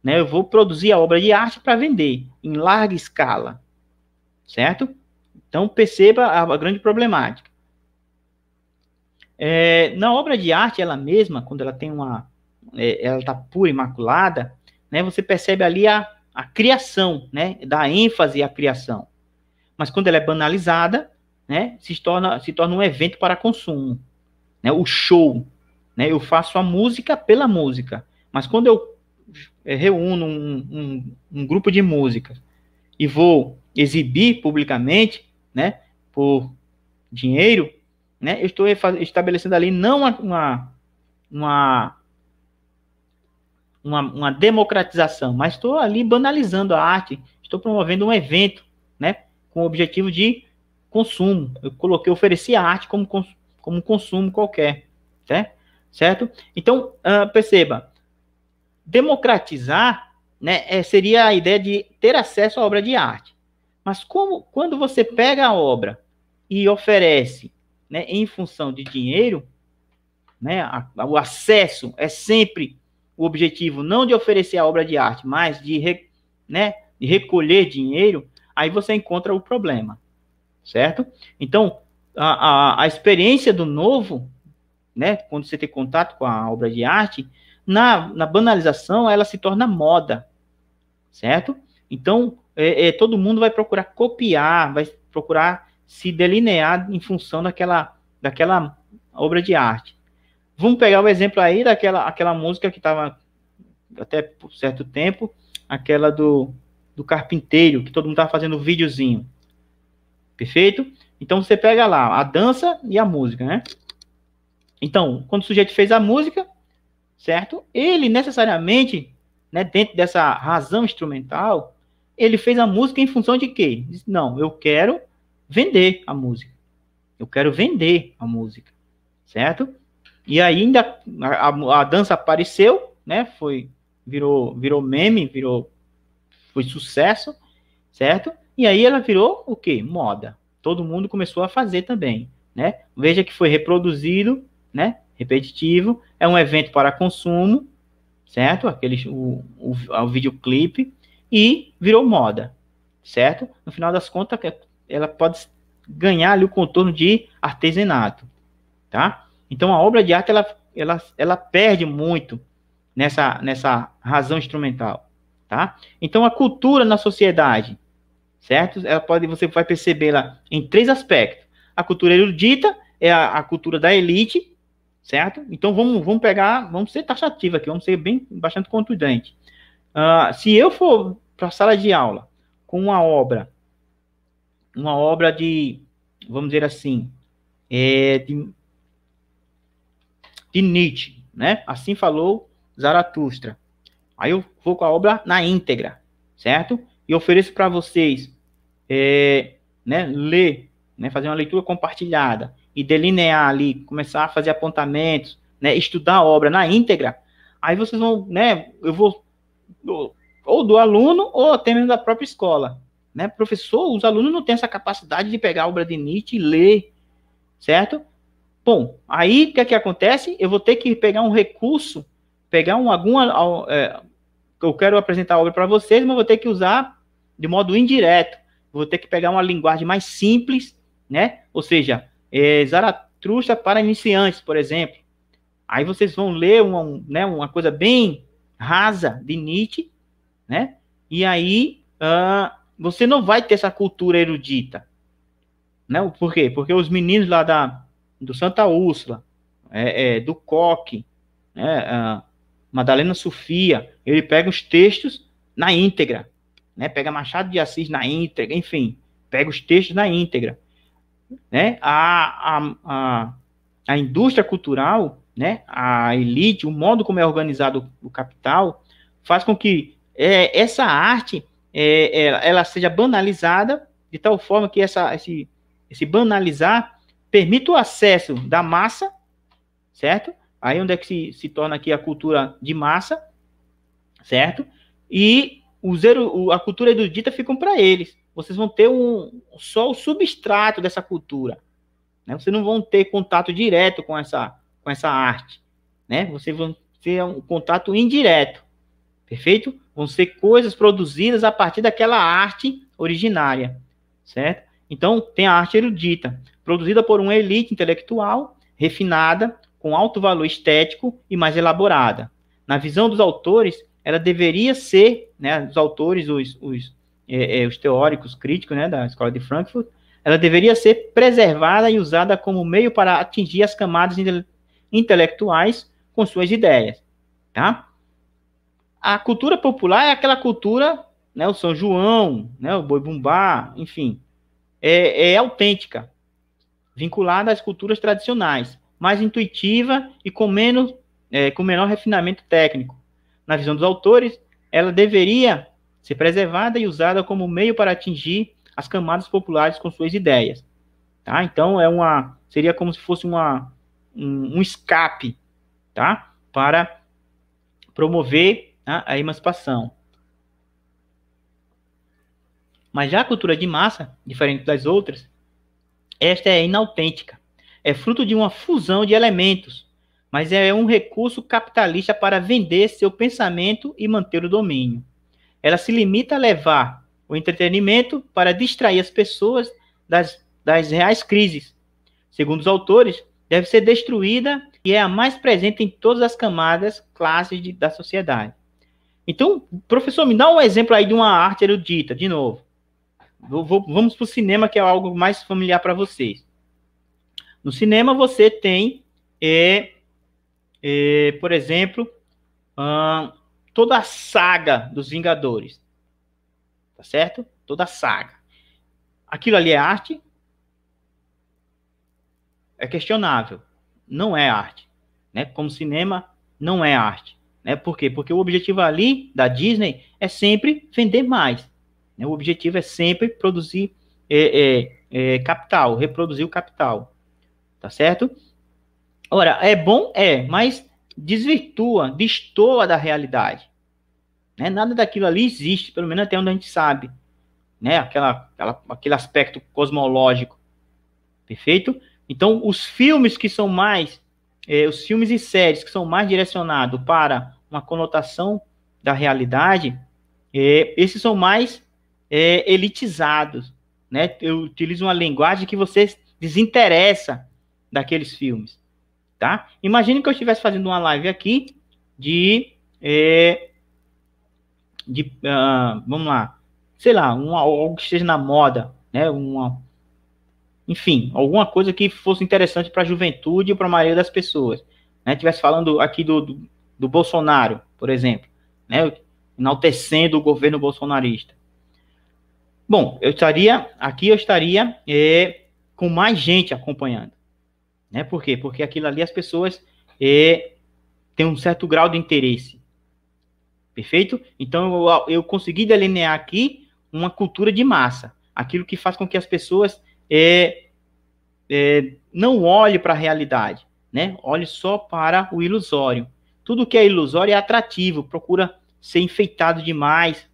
Né? Eu vou produzir a obra de arte para vender em larga escala, certo? Então perceba a, a grande problemática. É, na obra de arte ela mesma, quando ela tem uma, é, ela está pura, imaculada, né? Você percebe ali a, a criação, né? Dá ênfase à criação. Mas quando ela é banalizada, né? Se torna se torna um evento para consumo, né? O show, né? Eu faço a música pela música. Mas quando eu é, reúno um, um, um grupo de música e vou exibir publicamente, né, por dinheiro, né, eu estou estabelecendo ali não uma, uma, uma, uma democratização, mas estou ali banalizando a arte, estou promovendo um evento, né, com o objetivo de consumo. Eu coloquei, ofereci a arte como, como consumo qualquer, certo? certo? Então, uh, perceba, democratizar né, é, seria a ideia de ter acesso à obra de arte. Mas como, quando você pega a obra e oferece né, em função de dinheiro, né, a, a, o acesso é sempre o objetivo não de oferecer a obra de arte, mas de, re, né, de recolher dinheiro, aí você encontra o problema, certo? Então, a, a, a experiência do novo né, quando você tem contato com a obra de arte, na, na banalização ela se torna moda, certo? Então, é, é, todo mundo vai procurar copiar, vai procurar se delinear em função daquela, daquela obra de arte. Vamos pegar o exemplo aí daquela aquela música que estava até por certo tempo, aquela do, do carpinteiro, que todo mundo estava fazendo videozinho. Perfeito? Então você pega lá a dança e a música, né? Então, quando o sujeito fez a música, certo? Ele necessariamente, né, dentro dessa razão instrumental, ele fez a música em função de quê? Não, eu quero vender a música. Eu quero vender a música, certo? E ainda a, a, a dança apareceu, né? Foi virou virou meme, virou foi sucesso, certo? E aí ela virou o quê? Moda. Todo mundo começou a fazer também, né? Veja que foi reproduzido né? Repetitivo, é um evento para consumo, certo? Aquele, o, o, o videoclipe, e virou moda, certo? No final das contas, é, ela pode ganhar ali o contorno de artesanato, tá? Então a obra de arte ela, ela, ela perde muito nessa, nessa razão instrumental, tá? Então a cultura na sociedade, certo? Ela pode você vai percebê-la em três aspectos. A cultura erudita é a, a cultura da elite, certo? Então vamos, vamos pegar, vamos ser taxativo aqui, vamos ser bem bastante contundente. Uh, ah, se eu for para a sala de aula com uma obra, uma obra de, vamos dizer assim, é, de, de Nietzsche, né? Assim falou Zaratustra. Aí eu vou com a obra na íntegra, certo? E ofereço para vocês é, né, ler, né, fazer uma leitura compartilhada e delinear ali, começar a fazer apontamentos, né, estudar a obra na íntegra, aí vocês vão, né, eu vou ou do aluno ou até mesmo da própria escola, né? Professor, os alunos não têm essa capacidade de pegar a obra de Nietzsche e ler, certo? Bom, aí o que, é que acontece? Eu vou ter que pegar um recurso, pegar um, alguma. É, eu quero apresentar a obra para vocês, mas vou ter que usar de modo indireto. Vou ter que pegar uma linguagem mais simples, né? Ou seja, é, Zaratustra para iniciantes, por exemplo. Aí vocês vão ler uma, um, né, uma coisa bem rasa de Nietzsche, né? E aí uh, você não vai ter essa cultura erudita. Né? Por quê? Porque os meninos lá da, do Santa Úrsula, é, é, do Coque, né, uh, Madalena Sofia, ele pega os textos na íntegra, né? Pega Machado de Assis na íntegra, enfim, pega os textos na íntegra né? A, a, a, a indústria cultural, né? A elite, o modo como é organizado o capital, faz com que é, essa arte é, ela, ela, seja banalizada de tal forma que essa, esse, esse banalizar permita o acesso da massa, certo? Aí onde é que se, se torna aqui a cultura de massa, certo? E os, a cultura erudita ficam para eles vocês vão ter um, só o substrato dessa cultura. Né? Vocês não vão ter contato direto com essa, com essa arte. Né? Vocês vão ter um contato indireto. Perfeito? Vão ser coisas produzidas a partir daquela arte originária. Certo? Então, tem a arte erudita, produzida por uma elite intelectual refinada, com alto valor estético e mais elaborada. Na visão dos autores, ela deveria ser, né, os autores, os, os, é, é, os teóricos críticos né, da escola de Frankfurt, ela deveria ser preservada e usada como meio para atingir as camadas inte intelectuais com suas ideias, tá? A cultura popular é aquela cultura, né, o São João, né, o boi bumbá, enfim, é, é autêntica, vinculada às culturas tradicionais, mais intuitiva e com menos, é, com menor refinamento técnico. Na visão dos autores, ela deveria ser preservada e usada como meio para atingir as camadas populares com suas ideias. Tá? Então é uma seria como se fosse uma, um, um escape, tá? Para promover né, a emancipação. Mas já a cultura de massa, diferente das outras, esta é inautêntica. É fruto de uma fusão de elementos, mas é um recurso capitalista para vender seu pensamento e manter o domínio ela se limita a levar o entretenimento para distrair as pessoas das, das reais crises. Segundo os autores, deve ser destruída e é a mais presente em todas as camadas, classes de, da sociedade. Então, professor, me dá um exemplo aí de uma arte erudita, de novo. Vou, vou, vamos para o cinema, que é algo mais familiar para vocês. No cinema, você tem, é, é, por exemplo, toda a saga dos Vingadores. Tá certo? Toda a saga. Aquilo ali é arte? É questionável. Não é arte. Né? Como cinema, não é arte. Né? Por quê? Porque o objetivo ali da Disney é sempre vender mais. Né? O objetivo é sempre produzir é, é, é, capital, reproduzir o capital. Tá certo? Ora, é bom? É, mas desvirtua, destoa da realidade. Né? Nada daquilo ali existe, pelo menos até onde a gente sabe. Né? Aquela, aquela, aquele aspecto cosmológico. Perfeito? Então, os filmes que são mais, eh, os filmes e séries que são mais direcionados para uma conotação da realidade, eh, esses são mais eh, elitizados. Né? Eu utilizo uma linguagem que você desinteressa daqueles filmes tá? Imagine que eu estivesse fazendo uma live aqui de, é, de uh, vamos lá, sei lá, uma, algo que esteja na moda, né? Uma, enfim, alguma coisa que fosse interessante para a juventude e para a maioria das pessoas, né? falando aqui do, do, do Bolsonaro, por exemplo, né? Enaltecendo o governo bolsonarista. Bom, eu estaria aqui, eu estaria é, com mais gente acompanhando. Né? Por quê? Porque aquilo ali as pessoas é, têm um certo grau de interesse. Perfeito? Então eu, eu consegui delinear aqui uma cultura de massa. Aquilo que faz com que as pessoas é, é, não olhem para a realidade. Né? Olhe só para o ilusório. Tudo que é ilusório é atrativo, procura ser enfeitado demais.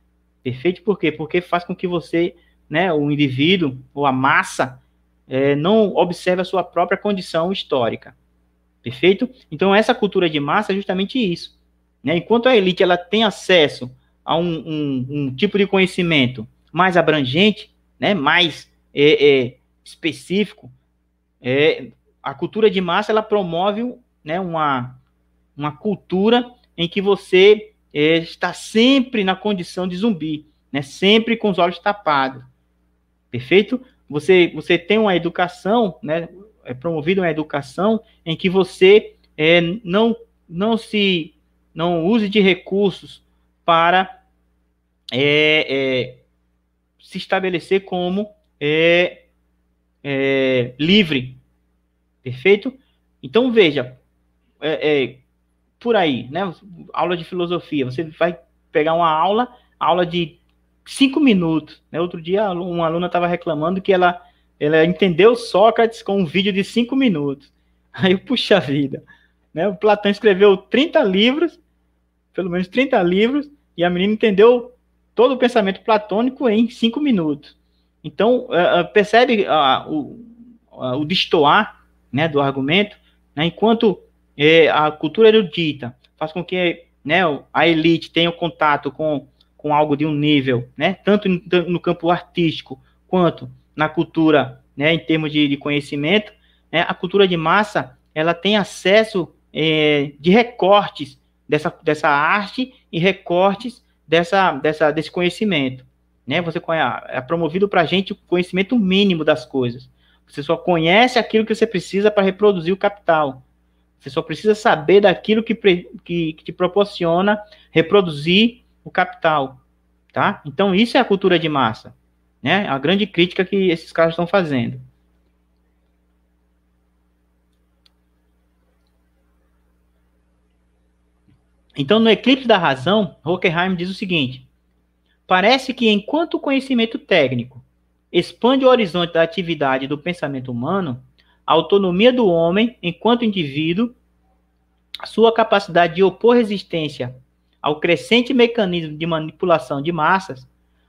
Perfeito? Por quê? Porque faz com que você, né, o indivíduo ou a massa, é, não observa a sua própria condição histórica. Perfeito? Então, essa cultura de massa é justamente isso. Né? Enquanto a elite ela tem acesso a um, um, um tipo de conhecimento mais abrangente, né? mais é, é, específico, é, a cultura de massa ela promove né, uma, uma cultura em que você é, está sempre na condição de zumbi, né? sempre com os olhos tapados. Perfeito? Você, você tem uma educação, né, é promovida uma educação em que você é, não, não se não use de recursos para é, é, se estabelecer como é, é, livre, perfeito? Então veja, é, é, por aí, né? Aula de filosofia, você vai pegar uma aula, aula de cinco minutos. Né? Outro dia, uma aluna estava reclamando que ela, ela entendeu Sócrates com um vídeo de cinco minutos. Aí, puxa vida. Né? O Platão escreveu 30 livros, pelo menos 30 livros, e a menina entendeu todo o pensamento platônico em cinco minutos. Então, é, é, percebe uh, o, uh, o destoar né, do argumento, né, enquanto é, a cultura erudita faz com que né, a elite tenha contato com com algo de um nível, né? Tanto no campo artístico quanto na cultura, né? Em termos de, de conhecimento, né? a cultura de massa ela tem acesso é, de recortes dessa, dessa arte e recortes dessa, dessa desse conhecimento, né? Você ah, é promovido para a gente o conhecimento mínimo das coisas. Você só conhece aquilo que você precisa para reproduzir o capital. Você só precisa saber daquilo que, que, que te proporciona reproduzir o capital, tá? Então isso é a cultura de massa, né? A grande crítica que esses caras estão fazendo. Então, no Eclipse da Razão, Hockenheim diz o seguinte: parece que enquanto o conhecimento técnico expande o horizonte da atividade do pensamento humano, a autonomia do homem, enquanto indivíduo, sua capacidade de opor resistência ao crescente mecanismo de manipulação de massas,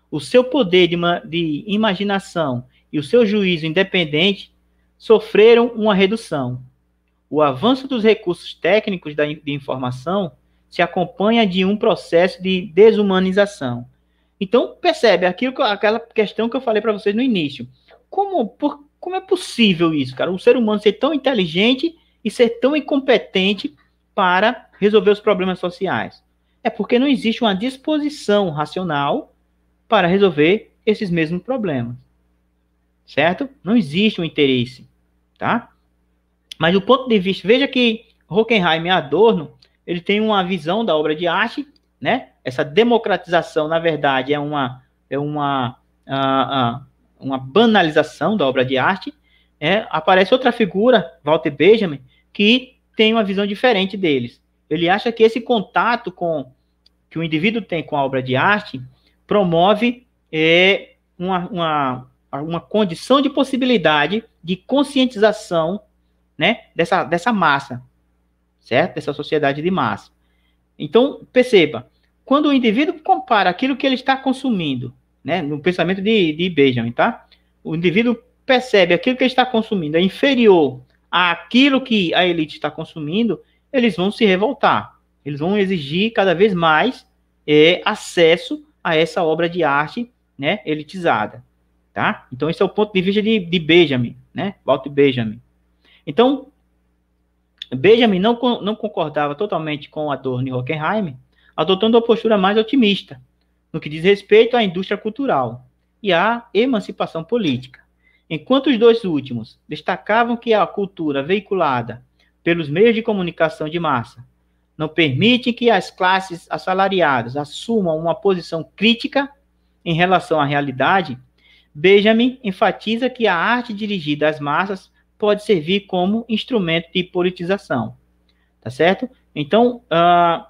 o seu poder de, de imaginação e o seu juízo independente sofreram uma redução. O avanço dos recursos técnicos da, de informação se acompanha de um processo de desumanização. Então, percebe aquilo, aquela questão que eu falei para vocês no início. Como, por, como é possível isso, cara? Um ser humano ser tão inteligente e ser tão incompetente para resolver os problemas sociais? é porque não existe uma disposição racional para resolver esses mesmos problemas. Certo? Não existe um interesse, tá? Mas o ponto de vista, veja que Hockenheim e Adorno, ele tem uma visão da obra de arte, né? Essa democratização, na verdade, é uma é uma a, a, uma banalização da obra de arte. É, aparece outra figura, Walter Benjamin, que tem uma visão diferente deles. Ele acha que esse contato com que o indivíduo tem com a obra de arte promove é, uma, uma, uma condição de possibilidade de conscientização né, dessa, dessa massa, certo? Dessa sociedade de massa. Então, perceba, quando o indivíduo compara aquilo que ele está consumindo, né, no pensamento de, de Benjamin, tá? O indivíduo percebe aquilo que ele está consumindo é inferior àquilo que a elite está consumindo, eles vão se revoltar. Eles vão exigir cada vez mais é, acesso a essa obra de arte né, elitizada. Tá? Então, esse é o ponto de vista de, de Benjamin, né? Walter Benjamin. Então, Benjamin não, não concordava totalmente com Adorno e Hockenheim, adotando uma postura mais otimista no que diz respeito à indústria cultural e à emancipação política. Enquanto os dois últimos destacavam que a cultura veiculada pelos meios de comunicação de massa, não permitem que as classes assalariadas assumam uma posição crítica em relação à realidade, Benjamin enfatiza que a arte dirigida às massas pode servir como instrumento de politização. Tá certo? Então, uh,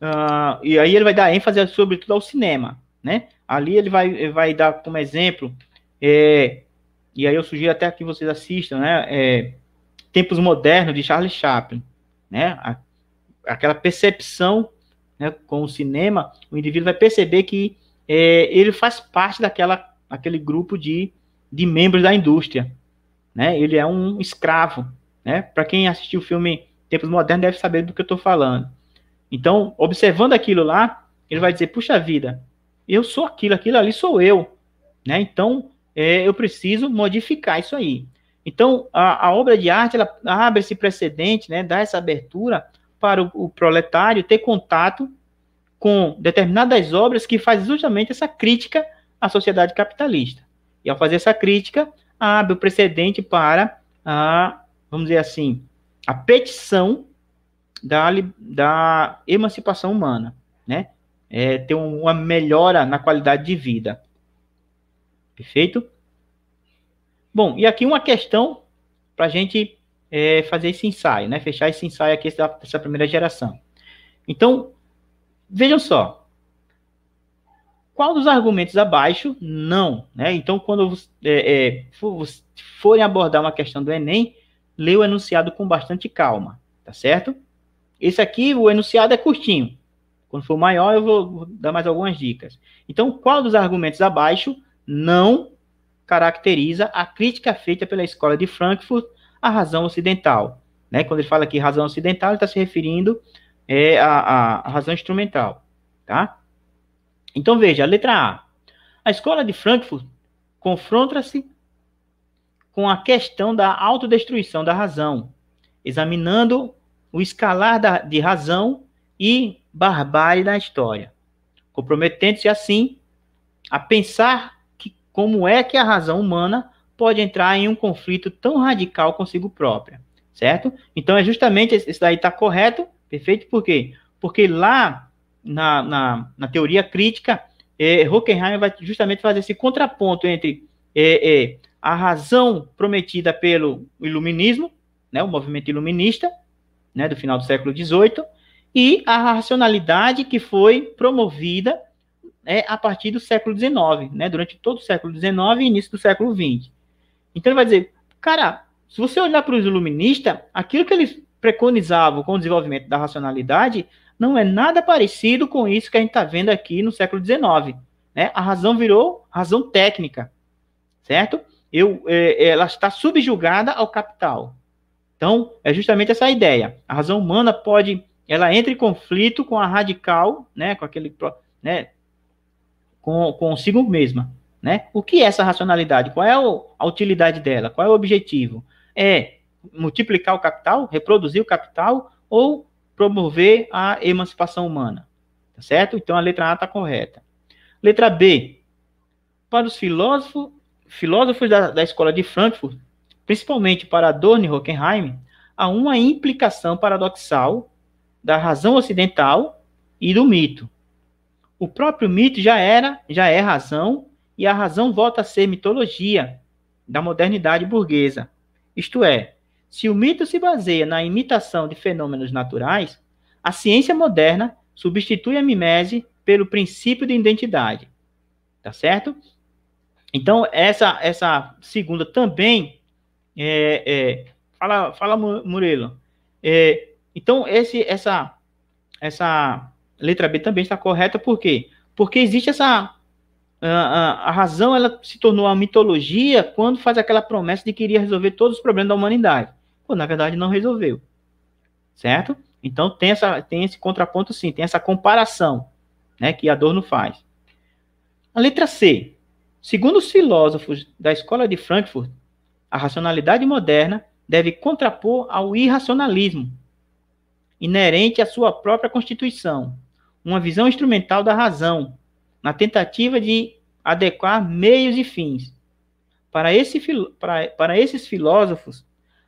uh, e aí ele vai dar ênfase sobretudo ao cinema, né? Ali ele vai, vai dar como exemplo, é, e aí eu sugiro até que vocês assistam, né? É, tempos modernos de Charles Chaplin, né? A, aquela percepção né, com o cinema, o indivíduo vai perceber que é, ele faz parte daquela aquele grupo de, de membros da indústria, né? Ele é um escravo, né? Para quem assistiu o filme Tempos Modernos deve saber do que eu estou falando. Então, observando aquilo lá, ele vai dizer: puxa vida, eu sou aquilo, aquilo ali sou eu, né? Então, é, eu preciso modificar isso aí. Então, a, a obra de arte, ela abre esse precedente, né, dá essa abertura para o, o proletário ter contato com determinadas obras que faz justamente essa crítica à sociedade capitalista. E ao fazer essa crítica, abre o precedente para a, vamos dizer assim, a petição da, da emancipação humana, né? É, ter uma melhora na qualidade de vida. Perfeito? Bom, e aqui uma questão para a gente é, fazer esse ensaio, né? Fechar esse ensaio aqui dessa primeira geração. Então, vejam só. Qual dos argumentos abaixo? Não. Né? Então, quando é, é, forem abordar uma questão do Enem, leia o enunciado com bastante calma, tá certo? Esse aqui, o enunciado é curtinho. Quando for maior, eu vou dar mais algumas dicas. Então, qual dos argumentos abaixo não caracteriza a crítica feita pela escola de Frankfurt à razão ocidental. Né? Quando ele fala aqui razão ocidental, ele está se referindo é, à, à, razão instrumental. Tá? Então veja, a letra A. A escola de Frankfurt confronta-se com a questão da autodestruição da razão, examinando o escalar da, de razão e barbárie da história, comprometendo-se assim a pensar como é que a razão humana pode entrar em um conflito tão radical consigo própria, certo? Então é justamente isso daí está correto, perfeito, por quê? Porque lá na, na, na teoria crítica, é, Hockenheim vai justamente fazer esse contraponto entre é, é, a razão prometida pelo iluminismo, né, o movimento iluminista, né, do final do século XVIII, e a racionalidade que foi promovida é a partir do século XIX, né, durante todo o século XIX e início do século XX. Então ele vai dizer, cara, se você olhar para os iluministas, aquilo que eles preconizavam com o desenvolvimento da racionalidade não é nada parecido com isso que a gente está vendo aqui no século XIX. Né? A razão virou razão técnica, certo? Eu, é, ela está subjugada ao capital. Então, é justamente essa ideia. A razão humana pode, ela entra em conflito com a radical, né, com aquele, né, com, consigo mesma, né? O que é essa racionalidade? Qual é a utilidade dela? Qual é o objetivo? É multiplicar o capital, reproduzir o capital ou promover a emancipação humana, tá certo? Então a letra A está correta. Letra B. Para os filósofos, filósofos da, da escola de Frankfurt, principalmente para Adorno e Hockenheim, há uma implicação paradoxal da razão ocidental e do mito. O próprio mito já era, já é razão, e a razão volta a ser mitologia da modernidade burguesa. Isto é, se o mito se baseia na imitação de fenômenos naturais, a ciência moderna substitui a mimese pelo princípio de identidade. Tá certo? Então, essa, essa segunda também. É, é, fala, fala Murilo. É, então, esse, essa, essa letra B também está correta, por quê? Porque existe essa. A, a, a razão ela se tornou uma mitologia quando faz aquela promessa de que iria resolver todos os problemas da humanidade. Pô, na verdade, não resolveu. Certo? Então tem, essa, tem esse contraponto sim, tem essa comparação né, que Adorno faz. A letra C. Segundo os filósofos da escola de Frankfurt, a racionalidade moderna deve contrapor ao irracionalismo, inerente à sua própria constituição, uma visão instrumental da razão, na tentativa de adequar meios e fins. Para, esse, para, para esses filósofos,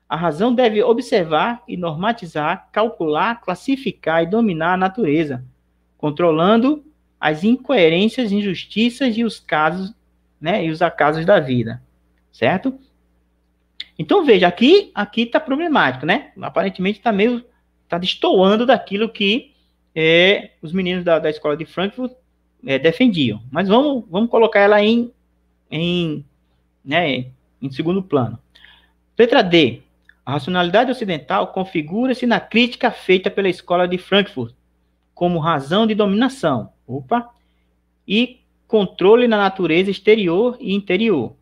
a razão deve observar e normatizar, calcular, classificar e dominar a natureza, controlando as incoerências, injustiças e os casos, né, e os acasos da vida, certo? Então veja, aqui aqui está problemático, né? Aparentemente está meio está destoando daquilo que é, os meninos da, da escola de Frankfurt é, defendiam. Mas vamos, vamos colocar ela em, em, né, em segundo plano. Letra D. A racionalidade ocidental configura-se na crítica feita pela escola de Frankfurt como razão de dominação opa, e controle na natureza exterior e interior,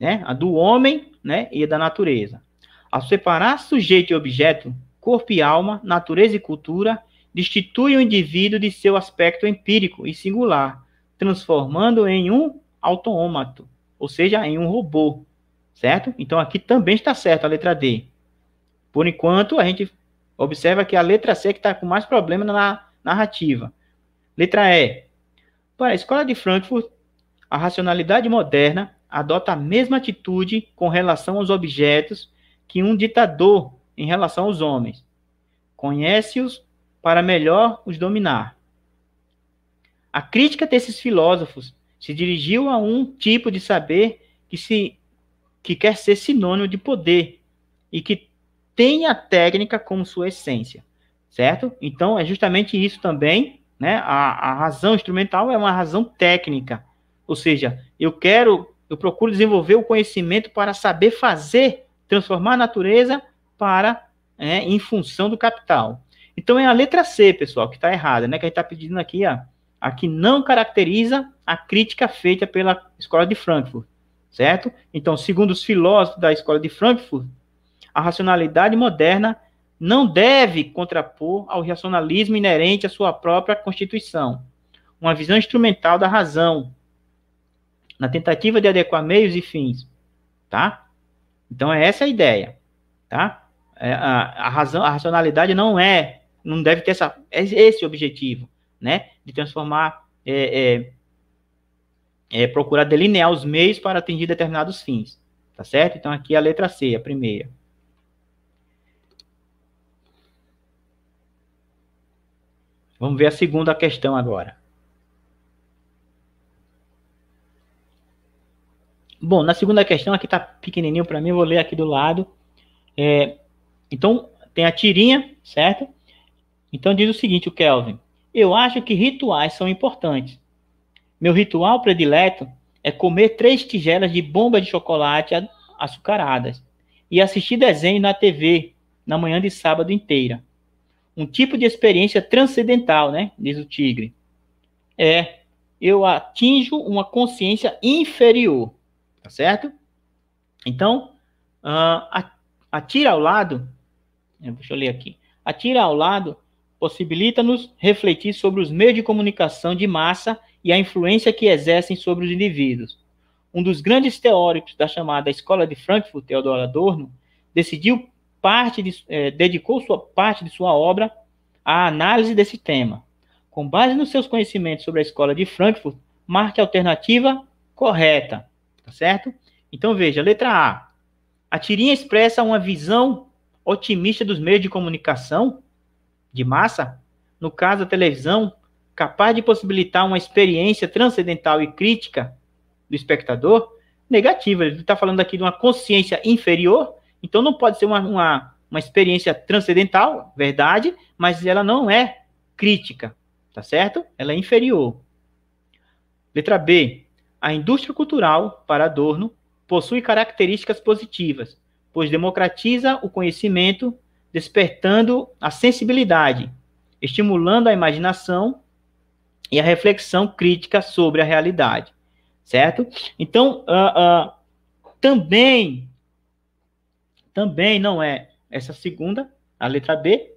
né? a do homem né? e a da natureza. Ao separar sujeito e objeto, corpo e alma, natureza e cultura, destitui o indivíduo de seu aspecto empírico e singular, transformando em um autômato, ou seja, em um robô, certo? Então aqui também está certo a letra D. Por enquanto, a gente observa que a letra C é que está com mais problema na narrativa. Letra E. Para a escola de Frankfurt, a racionalidade moderna adota a mesma atitude com relação aos objetos que um ditador em relação aos homens. Conhece-os para melhor os dominar. A crítica desses filósofos se dirigiu a um tipo de saber que se que quer ser sinônimo de poder e que tem a técnica como sua essência, certo? Então é justamente isso também, né? A, a razão instrumental é uma razão técnica, ou seja, eu quero, eu procuro desenvolver o conhecimento para saber fazer, transformar a natureza para, é, em função do capital. Então é a letra C, pessoal, que está errada, né? Que a gente está pedindo aqui, ó, a que não caracteriza a crítica feita pela Escola de Frankfurt, certo? Então, segundo os filósofos da Escola de Frankfurt, a racionalidade moderna não deve contrapor ao racionalismo inerente à sua própria constituição, uma visão instrumental da razão, na tentativa de adequar meios e fins, tá? Então é essa a ideia, tá? É, a, a, razão, a racionalidade não é não deve ter essa, esse objetivo, né? De transformar, é, é, é, procurar delinear os meios para atingir determinados fins, tá certo? Então, aqui a letra C, a primeira. Vamos ver a segunda questão agora. Bom, na segunda questão, aqui está pequenininho para mim, vou ler aqui do lado. É, então, tem a tirinha, certo? Então diz o seguinte, o Kelvin: Eu acho que rituais são importantes. Meu ritual predileto é comer três tigelas de bomba de chocolate açucaradas e assistir desenho na TV na manhã de sábado inteira. Um tipo de experiência transcendental, né? Diz o Tigre. É, eu atinjo uma consciência inferior, tá certo? Então, uh, atira ao lado, é, deixa eu ler aqui, atira ao lado possibilita-nos refletir sobre os meios de comunicação de massa e a influência que exercem sobre os indivíduos. Um dos grandes teóricos da chamada Escola de Frankfurt, Theodor Adorno, decidiu parte de, eh, dedicou sua parte de sua obra à análise desse tema. Com base nos seus conhecimentos sobre a Escola de Frankfurt, marque a alternativa correta, tá certo? Então veja, letra A. A tirinha expressa uma visão otimista dos meios de comunicação de massa, no caso a televisão, capaz de possibilitar uma experiência transcendental e crítica do espectador, negativa. Ele está falando aqui de uma consciência inferior, então não pode ser uma, uma, uma experiência transcendental, verdade, mas ela não é crítica, tá certo? Ela é inferior. Letra B. A indústria cultural, para Adorno, possui características positivas, pois democratiza o conhecimento despertando a sensibilidade, estimulando a imaginação e a reflexão crítica sobre a realidade, certo? Então, uh, uh, também, também não é essa segunda, a letra B,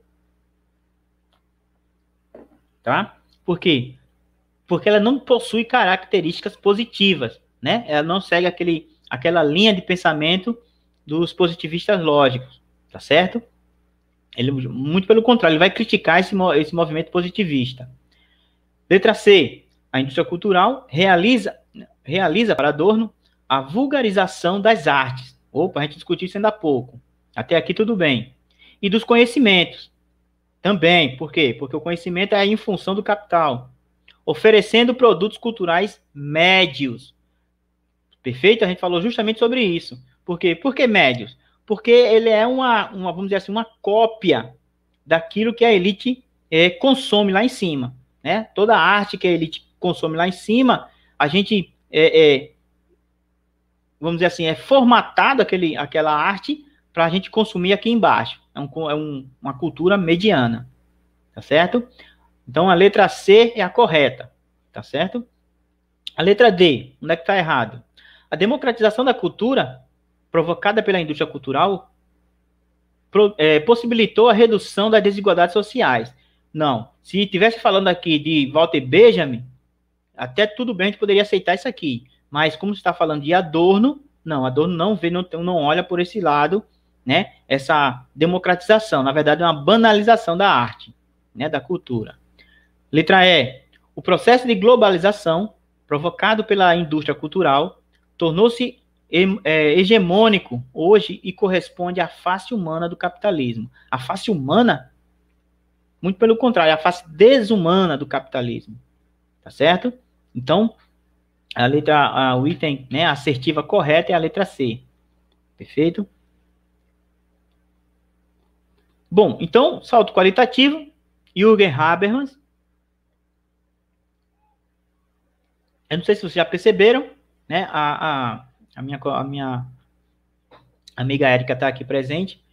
tá? Por quê? Porque ela não possui características positivas, né? Ela não segue aquele, aquela linha de pensamento dos positivistas lógicos, tá certo? Ele, muito pelo contrário, ele vai criticar esse, esse movimento positivista. Letra C. A indústria cultural realiza, realiza para Adorno a vulgarização das artes. Opa, a gente discutiu isso ainda há pouco. Até aqui tudo bem. E dos conhecimentos. Também. Por quê? Porque o conhecimento é em função do capital. Oferecendo produtos culturais médios. Perfeito? A gente falou justamente sobre isso. Por quê? Por que médios? porque ele é uma, uma vamos dizer assim, uma cópia daquilo que a elite é, consome lá em cima. Né? Toda a arte que a elite consome lá em cima, a gente é, é, vamos dizer assim, é formatado aquele, aquela arte para a gente consumir aqui embaixo. É, um, é um, uma cultura mediana, tá certo? Então a letra C é a correta, tá certo? A letra D, onde é que está errado? A democratização da cultura provocada pela indústria cultural pro, é, possibilitou a redução das desigualdades sociais. Não. Se estivesse falando aqui de Walter Benjamin, até tudo bem, a gente poderia aceitar isso aqui. Mas como está falando de Adorno, não, Adorno não vê, não, não olha por esse lado, né? Essa democratização, na verdade, é uma banalização da arte, né? Da cultura. Letra E. O processo de globalização provocado pela indústria cultural tornou-se é, hegemônico hoje e corresponde à face humana do capitalismo. A face humana, muito pelo contrário, é a face desumana do capitalismo. Tá certo? Então, a letra, a, o item né, assertiva correta é a letra C. Perfeito? Bom, então, salto qualitativo, Jürgen Habermas. Eu não sei se vocês já perceberam, né? A, a, a minha, a minha amiga Érica está aqui presente,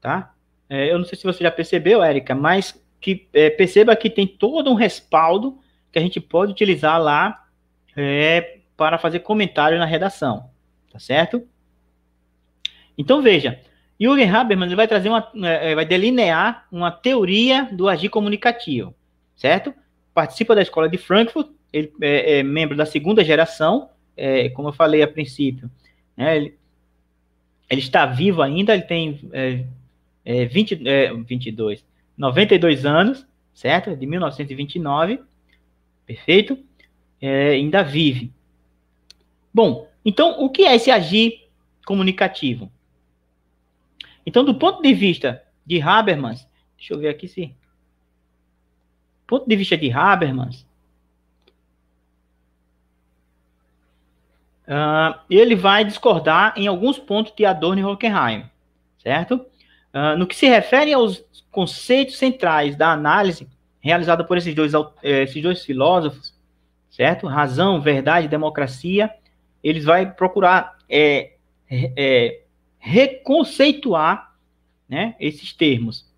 tá? É, eu não sei se você já percebeu, Érica, mas que é, perceba que tem todo um respaldo que a gente pode utilizar lá é, para fazer comentário na redação, tá certo? Então veja, Jürgen Habermas ele vai trazer uma, é, é, vai delinear uma teoria do agir comunicativo, certo? Participa da escola de Frankfurt, ele é, é membro da segunda geração, é, como eu falei a princípio, né, ele, ele, está vivo ainda, ele tem é, é, 20, é, 22, 92 anos, certo? De 1929, perfeito? É, ainda vive. Bom, então o que é esse agir comunicativo? Então, do ponto de vista de Habermas, deixa eu ver aqui se. Do ponto de vista de Habermas, Uh, ele vai discordar em alguns pontos de Adorno e Hockenheim, certo? Uh, no que se refere aos conceitos centrais da análise realizada por esses dois, eh, esses dois filósofos, certo? Razão, verdade, democracia, eles vai procurar é, é, reconceituar né, esses termos,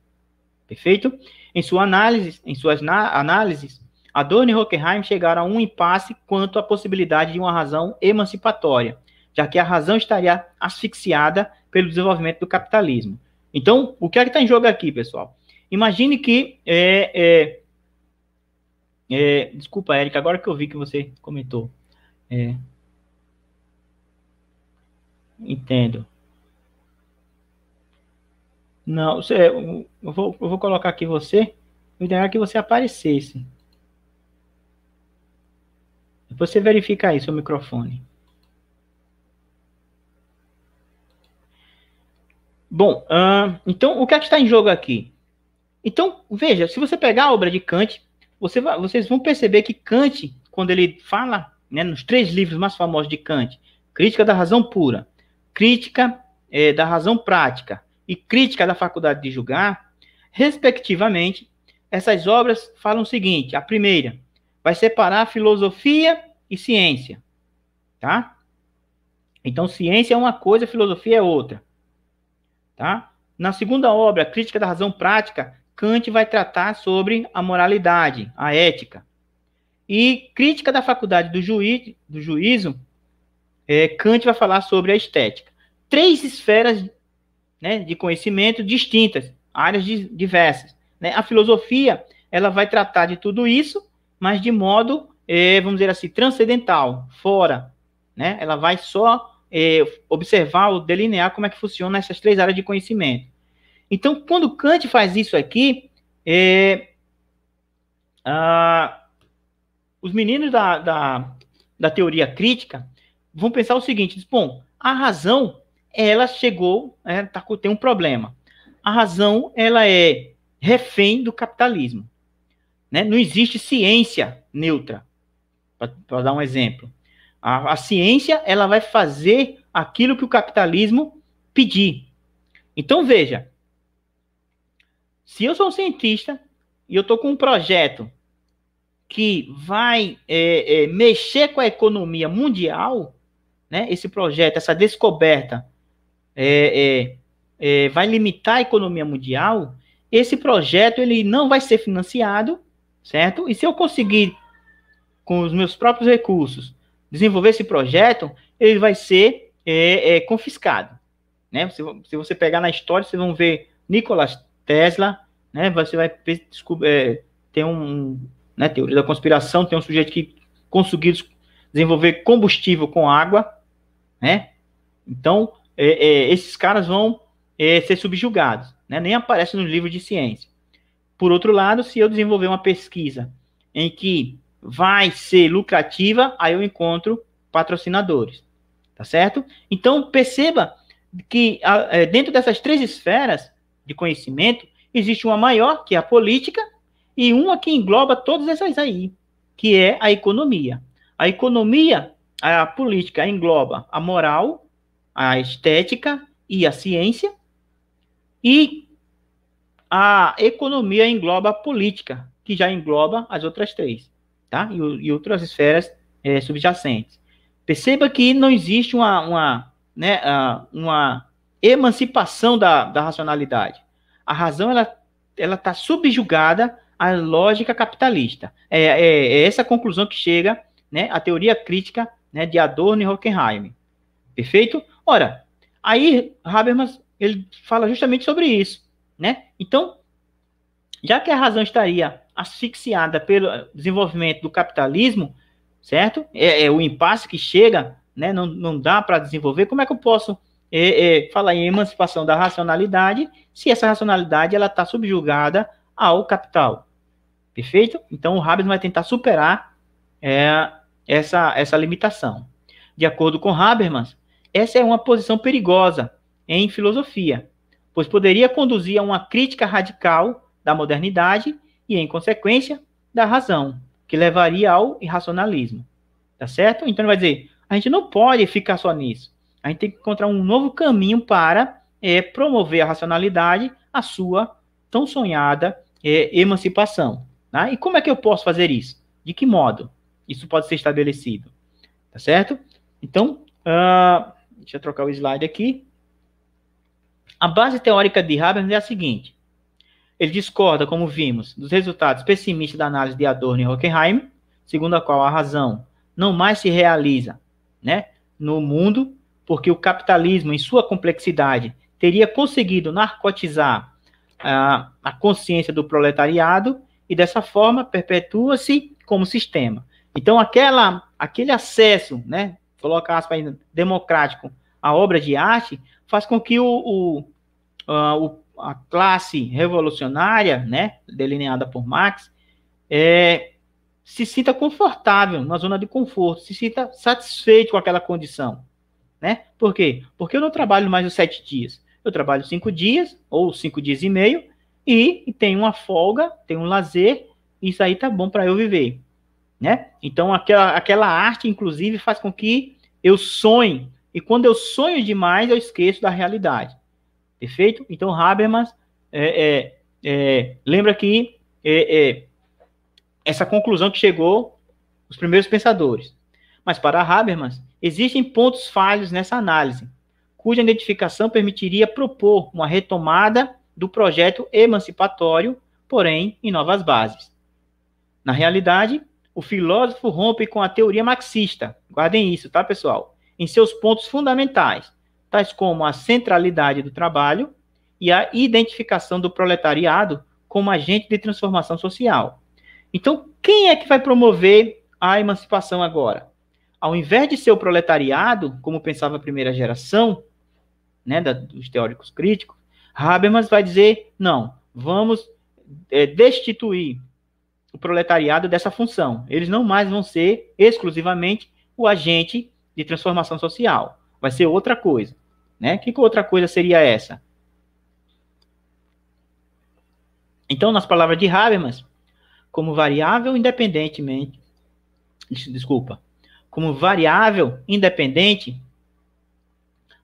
perfeito? Em sua análise, em suas análises, Adorno e Hockenheim chegaram a um impasse quanto à possibilidade de uma razão emancipatória, já que a razão estaria asfixiada pelo desenvolvimento do capitalismo. Então, o que é que está em jogo aqui, pessoal? Imagine que. É, é, é, desculpa, Érica, agora que eu vi que você comentou. É, entendo. Não, você, eu, vou, eu vou colocar aqui você. O ideal é que você aparecesse. Depois você verifica aí seu microfone. Bom, uh, então o que é que está em jogo aqui? Então, veja, se você pegar a obra de Kant, você vai, vocês vão perceber que Kant, quando ele fala né, nos três livros mais famosos de Kant, Crítica da Razão Pura, Crítica é, da Razão Prática e Crítica da Faculdade de Julgar, respectivamente, essas obras falam o seguinte: a primeira, vai separar filosofia e ciência, tá? Então, ciência é uma coisa, filosofia é outra, tá? Na segunda obra, Crítica da Razão Prática, Kant vai tratar sobre a moralidade, a ética. E Crítica da Faculdade do, juiz, do Juízo, é, Kant vai falar sobre a estética. Três esferas né, de conhecimento distintas, áreas diversas. Né? A filosofia ela vai tratar de tudo isso mas de modo, é, vamos dizer assim, transcendental, fora. Né? Ela vai só é, observar ou delinear como é que funciona essas três áreas de conhecimento. Então, quando Kant faz isso aqui, é, ah, os meninos da, da, da teoria crítica vão pensar o seguinte: bom, a razão ela chegou, é, tá, tem um problema. A razão ela é refém do capitalismo. Né? Não existe ciência neutra. Para dar um exemplo, a, a ciência ela vai fazer aquilo que o capitalismo pedir. Então veja, se eu sou um cientista e eu estou com um projeto que vai é, é, mexer com a economia mundial, né? Esse projeto, essa descoberta, é, é, é vai limitar a economia mundial. Esse projeto ele não vai ser financiado certo? E se eu conseguir, com os meus próprios recursos, desenvolver esse projeto, ele vai ser é, é, confiscado. Né? Se, se, você pegar na história, vocês vão ver Nikola Tesla, né? você vai descobrir, é, tem um, né, teoria da conspiração, tem um sujeito que conseguiu desenvolver combustível com água, né? Então, é, é, esses caras vão é, ser subjugados, né? Nem aparece no livro de ciência. Por outro lado, se eu desenvolver uma pesquisa em que vai ser lucrativa, aí eu encontro patrocinadores, tá certo? Então, perceba que é, dentro dessas três esferas de conhecimento, existe uma maior, que é a política, e uma que engloba todas essas aí, que é a economia. A economia, a política engloba a moral, a estética e a ciência, e a economia engloba a política, que já engloba as outras três, tá? E, e outras esferas é, subjacentes. Perceba que não existe uma, uma, né, uma emancipação da, da racionalidade. A razão ela ela está subjugada à lógica capitalista. É, é, é essa conclusão que chega né, a teoria crítica né, de Adorno e Hockenheim. Perfeito? Ora, aí Habermas ele fala justamente sobre isso né? Então, já que a razão estaria asfixiada pelo desenvolvimento do capitalismo, certo? É, é o impasse que chega, né? Não, não dá para desenvolver. Como é que eu posso é, é, falar em emancipação da racionalidade se essa racionalidade ela está subjugada ao capital? Perfeito? Então, o Habermas vai tentar superar é, essa, essa limitação. De acordo com Habermas, essa é uma posição perigosa em filosofia, pois poderia conduzir a uma crítica radical da modernidade e, em consequência, da razão, que levaria ao irracionalismo. Tá certo? Então ele vai dizer: a gente não pode ficar só nisso. A gente tem que encontrar um novo caminho para é, promover a racionalidade, a sua tão sonhada é, emancipação. Né? E como é que eu posso fazer isso? De que modo isso pode ser estabelecido? Tá certo? Então, uh, deixa eu trocar o slide aqui. A base teórica de Habermas é a seguinte: ele discorda, como vimos, dos resultados pessimistas da análise de Adorno e Hockenheim, segundo a qual a razão não mais se realiza né, no mundo, porque o capitalismo, em sua complexidade, teria conseguido narcotizar ah, a consciência do proletariado e, dessa forma, perpetua-se como sistema. Então, aquela, aquele acesso, né, coloca aspas democrático, à obra de arte, faz com que o, o, a, ah, o, a classe revolucionária, né, delineada por Marx, é, se sinta confortável na zona de conforto, se sinta satisfeito com aquela condição. Né? Por quê? Porque eu não trabalho mais os sete dias. Eu trabalho cinco dias, ou cinco dias e meio, e, e tenho uma folga, tenho um lazer, isso aí tá bom para eu viver. Né? Então, aquela, aquela arte, inclusive, faz com que eu sonhe e quando eu sonho demais, eu esqueço da realidade. Perfeito? Então, Habermas é, é, é, lembra que é, é, essa conclusão que chegou os primeiros pensadores. Mas para Habermas, existem pontos falhos nessa análise, cuja identificação permitiria propor uma retomada do projeto emancipatório, porém em novas bases. Na realidade, o filósofo rompe com a teoria marxista. Guardem isso, tá, pessoal? em seus pontos fundamentais, tais como a centralidade do trabalho e a identificação do proletariado como agente de transformação social. Então, quem é que vai promover a emancipação agora? Ao invés de ser o proletariado, como pensava a primeira geração, né, da, dos teóricos críticos, Habermas vai dizer: não, vamos é, destituir o proletariado dessa função. Eles não mais vão ser exclusivamente o agente de transformação social. Vai ser outra coisa. Né? Que, outra coisa seria essa? Então, nas palavras de Habermas, como variável independentemente, desculpa, como variável independente,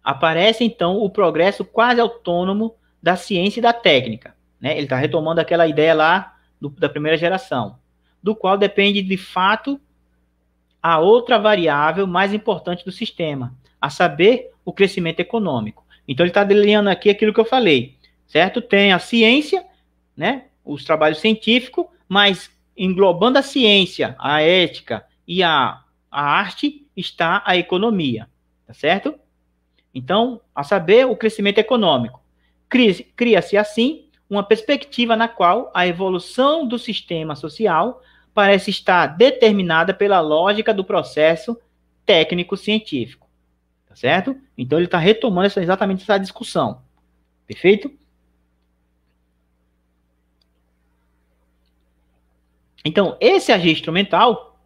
aparece então o progresso quase autônomo da ciência e da técnica. Né? Ele está retomando aquela ideia lá do, da primeira geração, do qual depende de fato a outra variável mais importante do sistema, a saber, o crescimento econômico. Então, ele está delineando aqui aquilo que eu falei, certo? Tem a ciência, né? Os trabalhos científicos, mas englobando a ciência, a ética e a, a arte está a economia, tá certo? Então, a saber, o crescimento econômico. Cria-se, assim, uma perspectiva na qual a evolução do sistema social parece estar determinada pela lógica do processo técnico-científico. Tá certo? Então ele está retomando essa, exatamente essa discussão. Perfeito? Então, esse agir instrumental,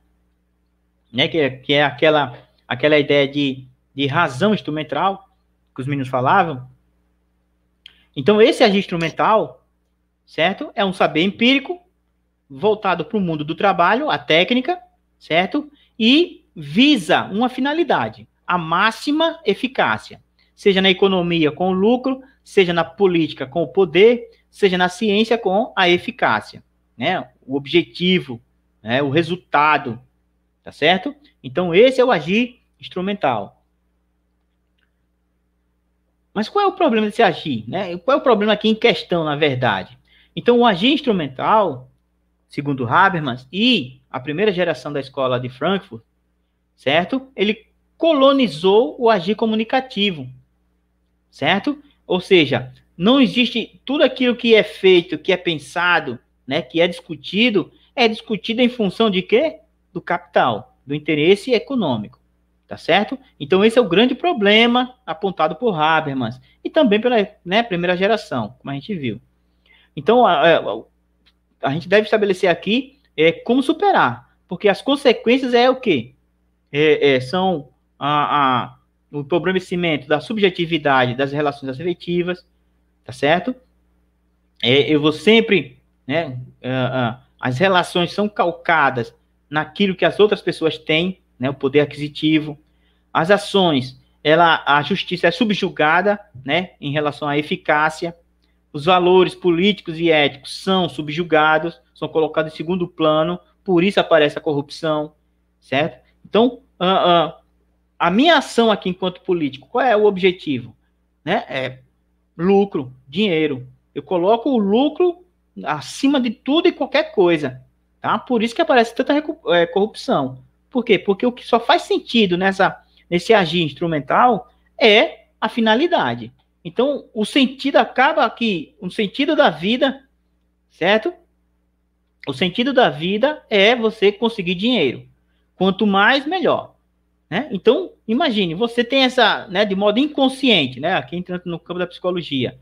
né, que, é, que é aquela, aquela ideia de, de razão instrumental que os meninos falavam. Então, esse agir instrumental, certo? É um saber empírico voltado para o mundo do trabalho, a técnica, certo? E visa uma finalidade, a máxima eficácia, seja na economia com o lucro, seja na política com o poder, seja na ciência com a eficácia, né? O objetivo, né? o resultado, tá certo? Então esse é o agir instrumental. Mas qual é o problema desse agir, né? Qual é o problema aqui em questão, na verdade? Então o agir instrumental segundo Habermas, e a primeira geração da escola de Frankfurt, certo? Ele colonizou o agir comunicativo, certo? Ou seja, não existe tudo aquilo que é feito, que é pensado, né, que é discutido, é discutido em função de quê? Do capital, do interesse econômico, tá certo? Então esse é o grande problema apontado por Habermas e também pela né, primeira geração, como a gente viu. Então, a gente deve estabelecer aqui é como superar, porque as consequências é o quê? É, é, são a, a, o empobrecimento da subjetividade das relações afetivas, tá certo? É, eu vou sempre, né, uh, uh, as relações são calcadas naquilo que as outras pessoas têm, né, o poder aquisitivo, as ações, ela, a justiça é subjugada, né, em relação à eficácia, os valores políticos e éticos são subjugados, são colocados em segundo plano, por isso aparece a corrupção, certo? Então, uh, uh, a minha ação aqui enquanto político, qual é o objetivo? Né? É lucro, dinheiro. Eu coloco o lucro acima de tudo e qualquer coisa. Tá? Por isso que aparece tanta é, corrupção. Por quê? Porque o que só faz sentido nessa, nesse agir instrumental é a finalidade. Então, o sentido acaba aqui, o sentido da vida, certo? O sentido da vida é você conseguir dinheiro. Quanto mais, melhor. Né? Então, imagine, você tem essa, né, de modo inconsciente, né, aqui entrando no campo da psicologia,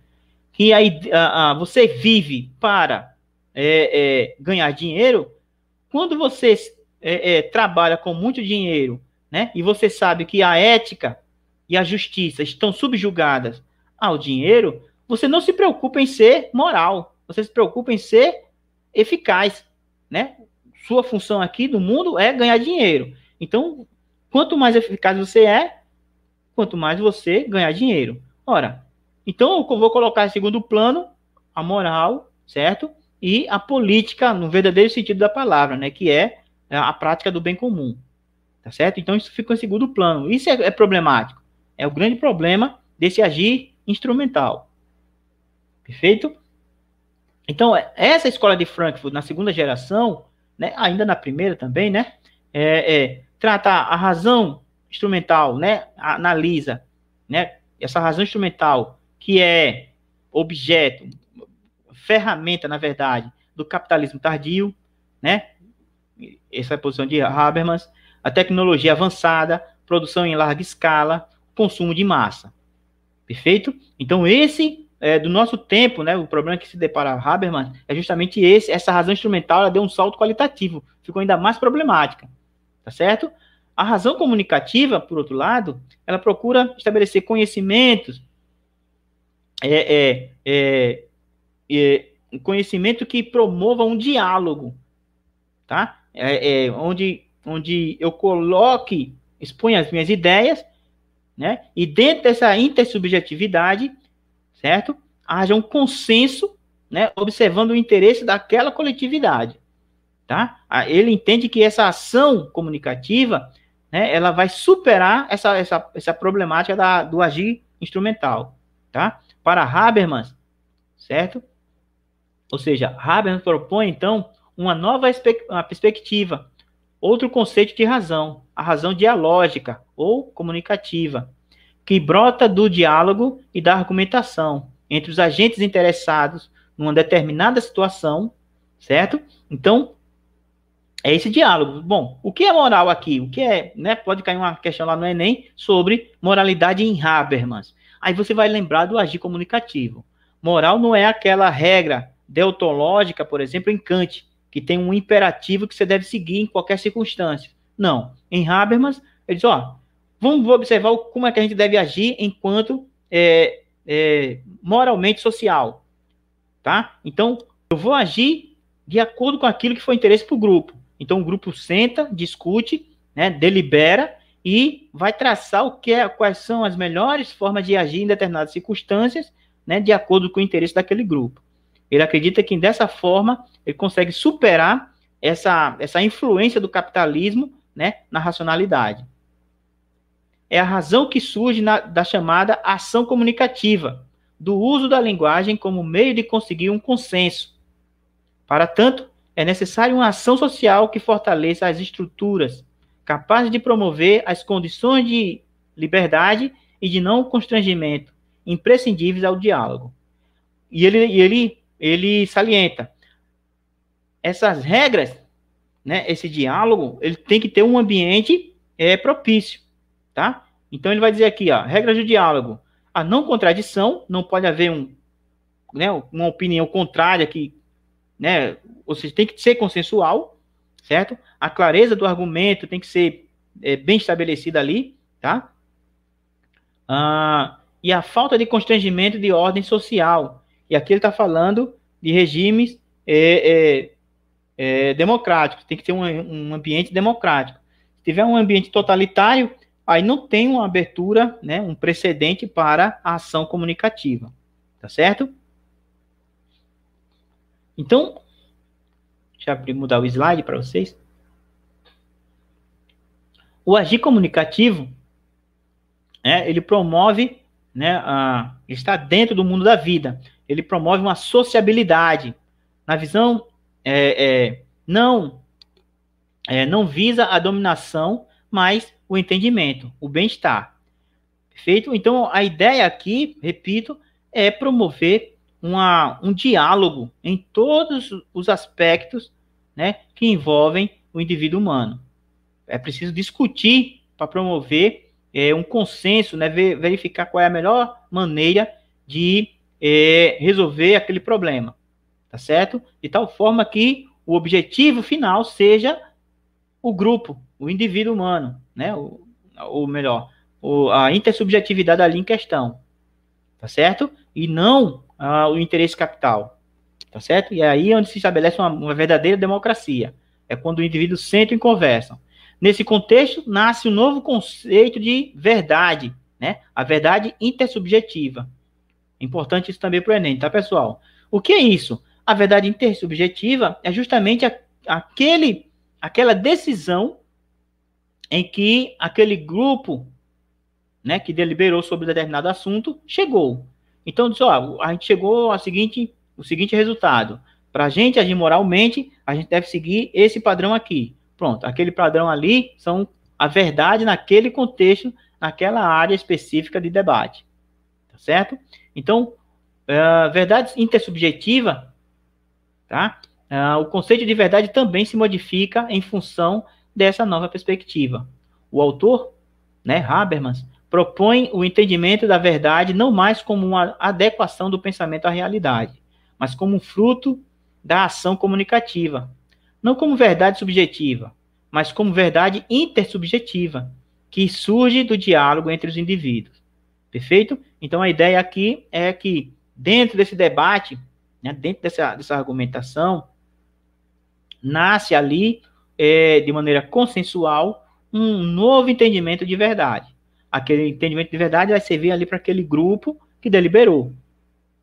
que aí a, a, você vive para é, é, ganhar dinheiro. Quando você é, é trabalha com muito dinheiro, né, e você sabe que a ética e a justiça estão subjugadas ao dinheiro, você não se preocupa em ser moral, você se preocupa em ser eficaz, né? Sua função aqui no mundo é ganhar dinheiro. Então, quanto mais eficaz você é, quanto mais você ganhar dinheiro. Ora, então eu vou colocar em segundo plano a moral, certo? E a política, no verdadeiro sentido da palavra, né? Que é, é a prática do bem comum, tá certo? Então isso fica em segundo plano. Isso é, é problemático. É o grande problema desse agir instrumental. Perfeito? Então, é, essa escola de Frankfurt, na segunda geração, né, ainda na primeira também, né, é, é, trata a razão instrumental, né, analisa né, essa razão instrumental, que é objeto, ferramenta, na verdade, do capitalismo tardio, né, essa é a posição de Habermas, a tecnologia avançada, produção em larga escala, consumo de massa. Perfeito? Então, esse é, do nosso tempo, né, o problema que se depara Habermas é justamente esse, essa razão instrumental, ela deu um salto qualitativo, ficou ainda mais problemática, tá certo? A razão comunicativa, por outro lado, ela procura estabelecer conhecimentos, é, é, é, é conhecimento que promova um diálogo, tá? É, é, onde, onde eu coloque, exponha as minhas ideias né? E dentro dessa intersubjetividade, certo? Haja um consenso, né? Observando o interesse daquela coletividade, tá? Ele entende que essa ação comunicativa, né? Ela vai superar essa, essa, essa problemática da, do agir instrumental, tá? Para Habermas, certo? Ou seja, Habermas propõe, então, uma nova uma perspectiva Outro conceito de razão, a razão dialógica ou comunicativa, que brota do diálogo e da argumentação entre os agentes interessados numa determinada situação, certo? Então, é esse diálogo. Bom, o que é moral aqui? O que é, né? Pode cair uma questão lá no Enem sobre moralidade em Habermas. Aí você vai lembrar do agir comunicativo. Moral não é aquela regra deontológica, por exemplo, em Kant, que tem um imperativo que você deve seguir em qualquer circunstância. Não. Em Habermas, ele diz, ó, vamos observar como é que a gente deve agir enquanto é, é, moralmente social, tá? Então, eu vou agir de acordo com aquilo que foi interesse para o grupo. Então, o grupo senta, discute, né, delibera e vai traçar o que é, quais são as melhores formas de agir em determinadas circunstâncias, né, de acordo com o interesse daquele grupo. Ele acredita que dessa forma ele consegue superar essa, essa influência do capitalismo né, na racionalidade. É a razão que surge na, da chamada ação comunicativa, do uso da linguagem como meio de conseguir um consenso. Para tanto, é necessário uma ação social que fortaleça as estruturas, capaz de promover as condições de liberdade e de não constrangimento, imprescindíveis ao diálogo. E ele, ele ele salienta. Essas regras, né, esse diálogo, ele tem que ter um ambiente é, propício, tá? Então ele vai dizer aqui, ó, regras do diálogo. A não contradição, não pode haver um, né, uma opinião contrária que, né, ou seja, tem que ser consensual, certo? A clareza do argumento tem que ser é, bem estabelecida ali, tá? Ah, e a falta de constrangimento de ordem social. E aqui ele está falando de regimes é, é, é, democráticos, tem que ter um, um, ambiente democrático. Se tiver um ambiente totalitário, aí não tem uma abertura, né, um precedente para a ação comunicativa. Tá certo? Então, deixa eu mudar o slide para vocês. O agir comunicativo, né, ele promove, né, a, está dentro do mundo da vida ele promove uma sociabilidade. Na visão, é, é, não, é, não visa a dominação, mas o entendimento, o bem-estar. Perfeito? Então, a ideia aqui, repito, é promover uma, um diálogo em todos os aspectos né, que envolvem o indivíduo humano. É preciso discutir para promover é, um consenso, né, ver, verificar qual é a melhor maneira de é, resolver aquele problema, tá certo? De tal forma que o objetivo final seja o grupo, o indivíduo humano, né? O, ou melhor, o, a intersubjetividade ali em questão, tá certo? E não ah, o interesse capital, tá certo? E é aí é onde se estabelece uma, uma verdadeira democracia. É quando o indivíduo senta e conversa. Nesse contexto, nasce um novo conceito de verdade, né? A verdade intersubjetiva. Importante isso também para o Enem, tá, pessoal? O que é isso? A verdade intersubjetiva é justamente a, aquele, aquela decisão em que aquele grupo né, que deliberou sobre determinado assunto chegou. Então, diz, ó, a gente chegou ao seguinte, o seguinte resultado. Para a gente agir moralmente, a gente deve seguir esse padrão aqui. Pronto, aquele padrão ali são a verdade naquele contexto, naquela área específica de debate. Tá certo? Então, a é, verdade intersubjetiva, tá? É, o conceito de verdade também se modifica em função dessa nova perspectiva. O autor, né, Habermas, propõe o entendimento da verdade não mais como uma adequação do pensamento à realidade, mas como um fruto da ação comunicativa. Não como verdade subjetiva, mas como verdade intersubjetiva, que surge do diálogo entre os indivíduos. Perfeito? Então a ideia aqui é que dentro desse debate, né, dentro dessa, dessa argumentação, nasce ali é, de maneira consensual um novo entendimento de verdade. Aquele entendimento de verdade vai servir ali para aquele grupo que deliberou,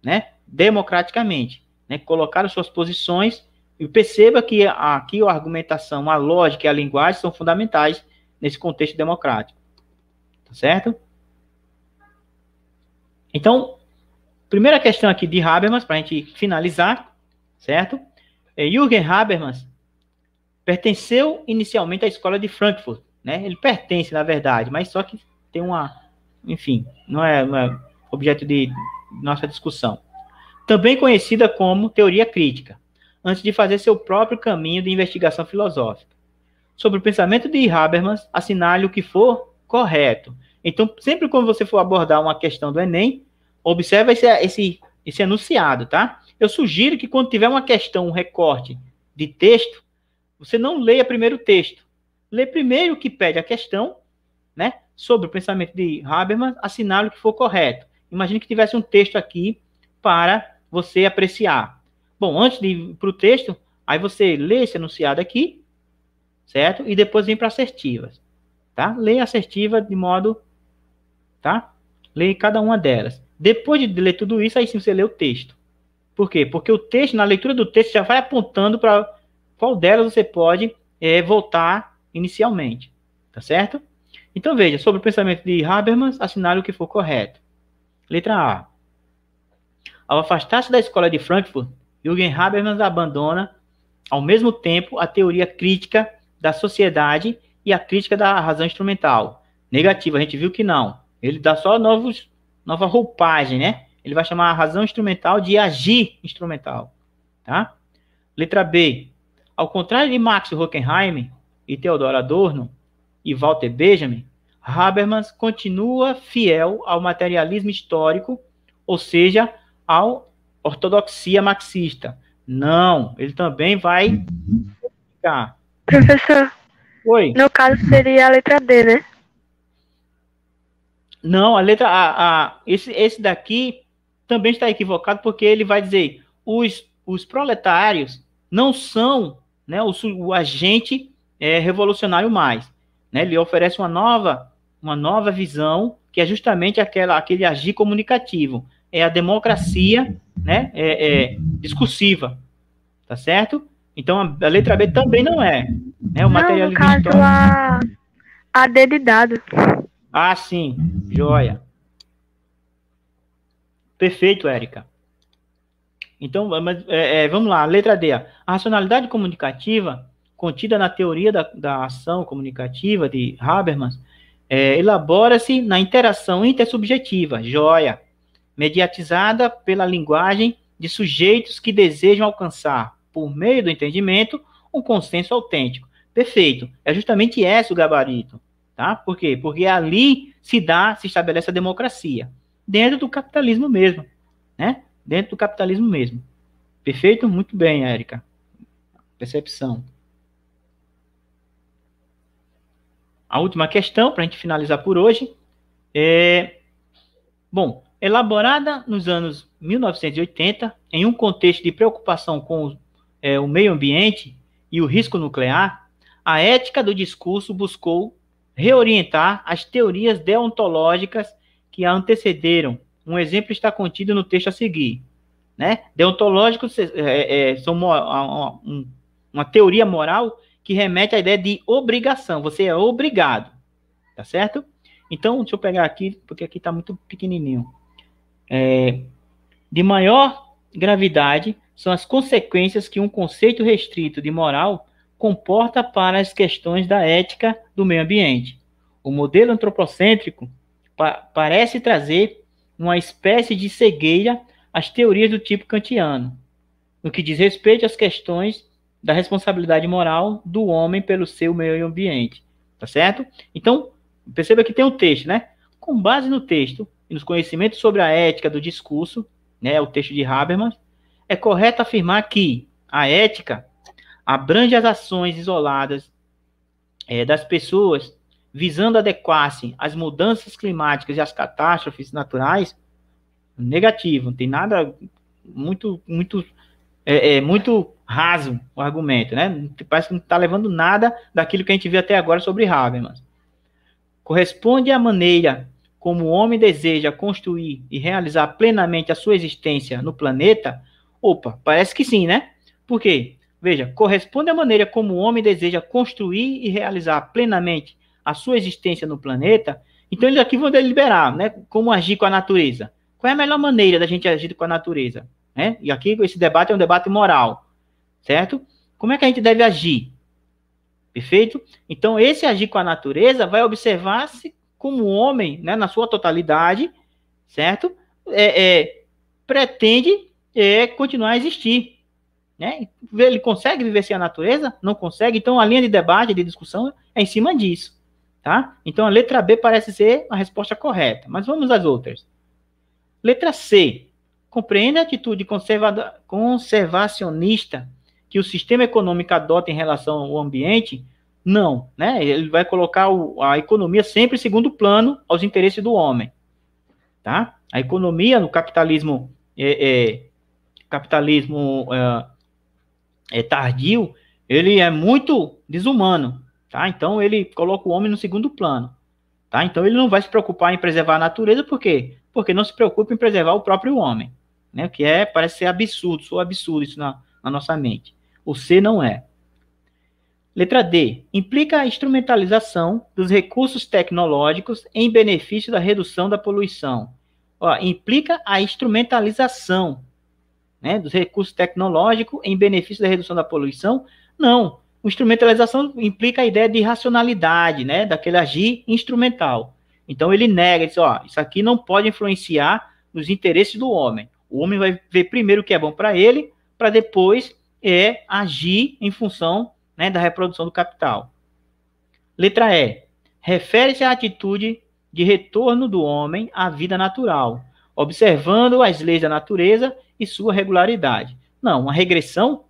né, democraticamente, né, colocaram suas posições e perceba que aqui a argumentação, a lógica e a linguagem são fundamentais nesse contexto democrático. Tá certo? Então, primeira questão aqui de Habermas, para a gente finalizar, certo? É, Jürgen Habermas pertenceu inicialmente à escola de Frankfurt, né? Ele pertence, na verdade, mas só que tem uma. Enfim, não é, não é objeto de nossa discussão. Também conhecida como teoria crítica, antes de fazer seu próprio caminho de investigação filosófica. Sobre o pensamento de Habermas, assinale o que for correto, então, sempre quando você for abordar uma questão do Enem, observe esse, esse, esse enunciado, tá? Eu sugiro que quando tiver uma questão, um recorte de texto, você não leia primeiro o texto. Lê primeiro o que pede a questão, né? Sobre o pensamento de Habermas, assinale o que for correto. Imagine que tivesse um texto aqui para você apreciar. Bom, antes de ir para o texto, aí você lê esse enunciado aqui, certo? E depois vem para assertivas, tá? Leia assertiva de modo tá? Leia cada uma delas. Depois de ler tudo isso, aí sim você lê o texto. Por quê? Porque o texto, na leitura do texto, já vai apontando para qual delas você pode é, voltar inicialmente, tá certo? Então veja, sobre o pensamento de Habermas, assinale o que for correto. Letra A. Ao afastar-se da escola de Frankfurt, Jürgen Habermas abandona, ao mesmo tempo, a teoria crítica da sociedade e a crítica da razão instrumental. Negativa, a gente viu que não. Ele dá só novos, nova roupagem, né? Ele vai chamar a razão instrumental de agir instrumental, tá? Letra B. Ao contrário de Max Hockenheim e Theodor Adorno e Walter Benjamin, Habermas continua fiel ao materialismo histórico, ou seja, à ortodoxia marxista. Não, ele também vai. Uhum. Professor. Oi. No caso seria a letra D, né? Não, a letra A, a esse, esse daqui também está equivocado porque ele vai dizer os, os proletários não são né, o, o agente é, revolucionário mais. Né? Ele oferece uma nova, uma nova visão que é justamente aquela, aquele agir comunicativo. É a democracia né, é, é discursiva, tá certo? Então, a, a, letra B também não é. Né, o não, materialismo no caso, a, a D de dado. Ah, sim. Joia. Perfeito, Érica. Então, mas, é, é, vamos lá. Letra D. A racionalidade comunicativa, contida na teoria da, da ação comunicativa de Habermas, é, elabora-se na interação intersubjetiva, joia, mediatizada pela linguagem de sujeitos que desejam alcançar, por meio do entendimento, um consenso autêntico. Perfeito. É justamente esse o gabarito. Tá? Por quê? Porque ali se dá, se estabelece a democracia. Dentro do capitalismo mesmo. Né? Dentro do capitalismo mesmo. Perfeito? Muito bem, Érica. Percepção. A última questão, para a gente finalizar por hoje. É... Bom, elaborada nos anos 1980, em um contexto de preocupação com é, o meio ambiente e o risco nuclear, a ética do discurso buscou reorientar as teorias deontológicas que a antecederam. Um exemplo está contido no texto a seguir. Né? Deontológicos é, é, são uma, uma, uma teoria moral que remete à ideia de obrigação. Você é obrigado. Tá certo? Então, deixa eu pegar aqui, porque aqui está muito pequenininho. É, de maior gravidade são as consequências que um conceito restrito de moral comporta para as questões da ética do meio ambiente. O modelo antropocêntrico pa parece trazer uma espécie de cegueira às teorias do tipo kantiano, no que diz respeito às questões da responsabilidade moral do homem pelo seu meio ambiente, tá certo? Então, perceba que tem um texto, né? Com base no texto e nos conhecimentos sobre a ética do discurso, né, o texto de Habermas, é correto afirmar que a ética abrange as ações isoladas é, das pessoas visando adequar-se às mudanças climáticas e às catástrofes naturais, negativo, não tem nada muito, muito, é, é muito raso o argumento, né? Parece que não está levando nada daquilo que a gente viu até agora sobre Habermas. Corresponde à maneira como o homem deseja construir e realizar plenamente a sua existência no planeta? Opa, parece que sim, né? Por quê? Veja, corresponde à maneira como o homem deseja construir e realizar plenamente a sua existência no planeta. Então, eles aqui vão deliberar, né? Como agir com a natureza. Qual é a melhor maneira da gente agir com a natureza? Né? E aqui, esse debate é um debate moral, certo? Como é que a gente deve agir? Perfeito? Então, esse agir com a natureza vai observar-se como o homem, né, na sua totalidade, certo? É, é, pretende é, continuar a existir. Né? Ele consegue viver sem a natureza? Não consegue? Então a linha de debate, de discussão é em cima disso, tá? Então a letra B parece ser a resposta correta, mas vamos às outras. Letra C. Compreende a atitude conservacionista que o sistema econômico adota em relação ao ambiente? Não, né? Ele vai colocar o, a economia sempre segundo plano aos interesses do homem, tá? A economia no capitalismo é, é, capitalismo é, é, tardio, ele é muito desumano, tá? Então ele coloca o homem no segundo plano, tá? Então ele não vai se preocupar em preservar a natureza, por quê? Porque não se preocupa em preservar o próprio homem, né? O que é, parece ser absurdo, sou absurdo isso na, na nossa mente. O C não é. Letra D. Implica a instrumentalização dos recursos tecnológicos em benefício da redução da poluição. Ó, implica a instrumentalização né, dos recursos tecnológicos em benefício da redução da poluição? Não. Instrumentalização implica a ideia de racionalidade, né, daquele agir instrumental. Então ele nega, ele diz, ó, isso aqui não pode influenciar nos interesses do homem. O homem vai ver primeiro o que é bom para ele, para depois é agir em função né, da reprodução do capital. Letra E. Refere-se à atitude de retorno do homem à vida natural, observando as leis da natureza e sua regularidade. Não, uma regressão,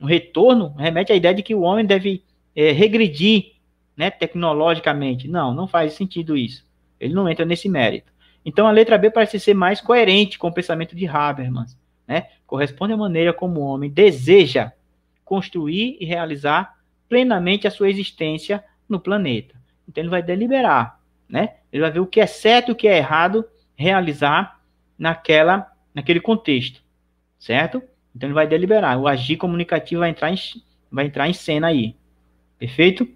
um retorno, remete à ideia de que o homem deve é, regredir né, tecnologicamente. Não, não faz sentido isso. Ele não entra nesse mérito. Então a letra B parece ser mais coerente com o pensamento de Habermas. Né? Corresponde à maneira como o homem deseja construir e realizar plenamente a sua existência no planeta. Então ele vai deliberar, né? Ele vai ver o que é certo e o que é errado realizar naquela, naquele contexto certo? Então ele vai deliberar. O agir comunicativo vai entrar em, vai entrar em cena aí. Perfeito?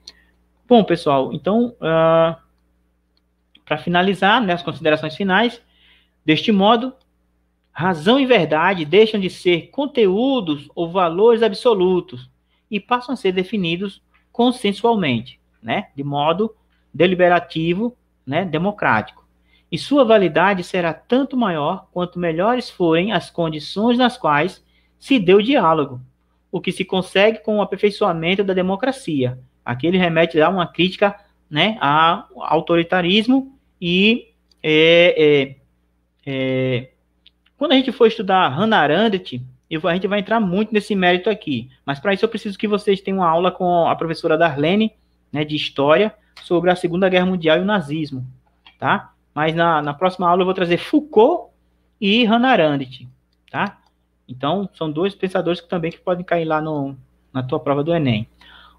Bom, pessoal, então, uh, ah, para finalizar, né, as considerações finais, deste modo, razão e verdade deixam de ser conteúdos ou valores absolutos e passam a ser definidos consensualmente, né, de modo deliberativo, né, democrático e sua validade será tanto maior quanto melhores forem as condições nas quais se deu o diálogo, o que se consegue com o aperfeiçoamento da democracia. Aqui ele remete a uma crítica né, ao autoritarismo e é, é, é, quando a gente for estudar Hannah Arendt, a gente vai entrar muito nesse mérito aqui, mas para isso eu preciso que vocês tenham uma aula com a professora Darlene, né, de História, sobre a Segunda Guerra Mundial e o nazismo, tá? mas na, na próxima aula eu vou trazer Foucault e Hannah Arendt, tá? Então, são dois pensadores que também que podem cair lá no, na tua prova do Enem.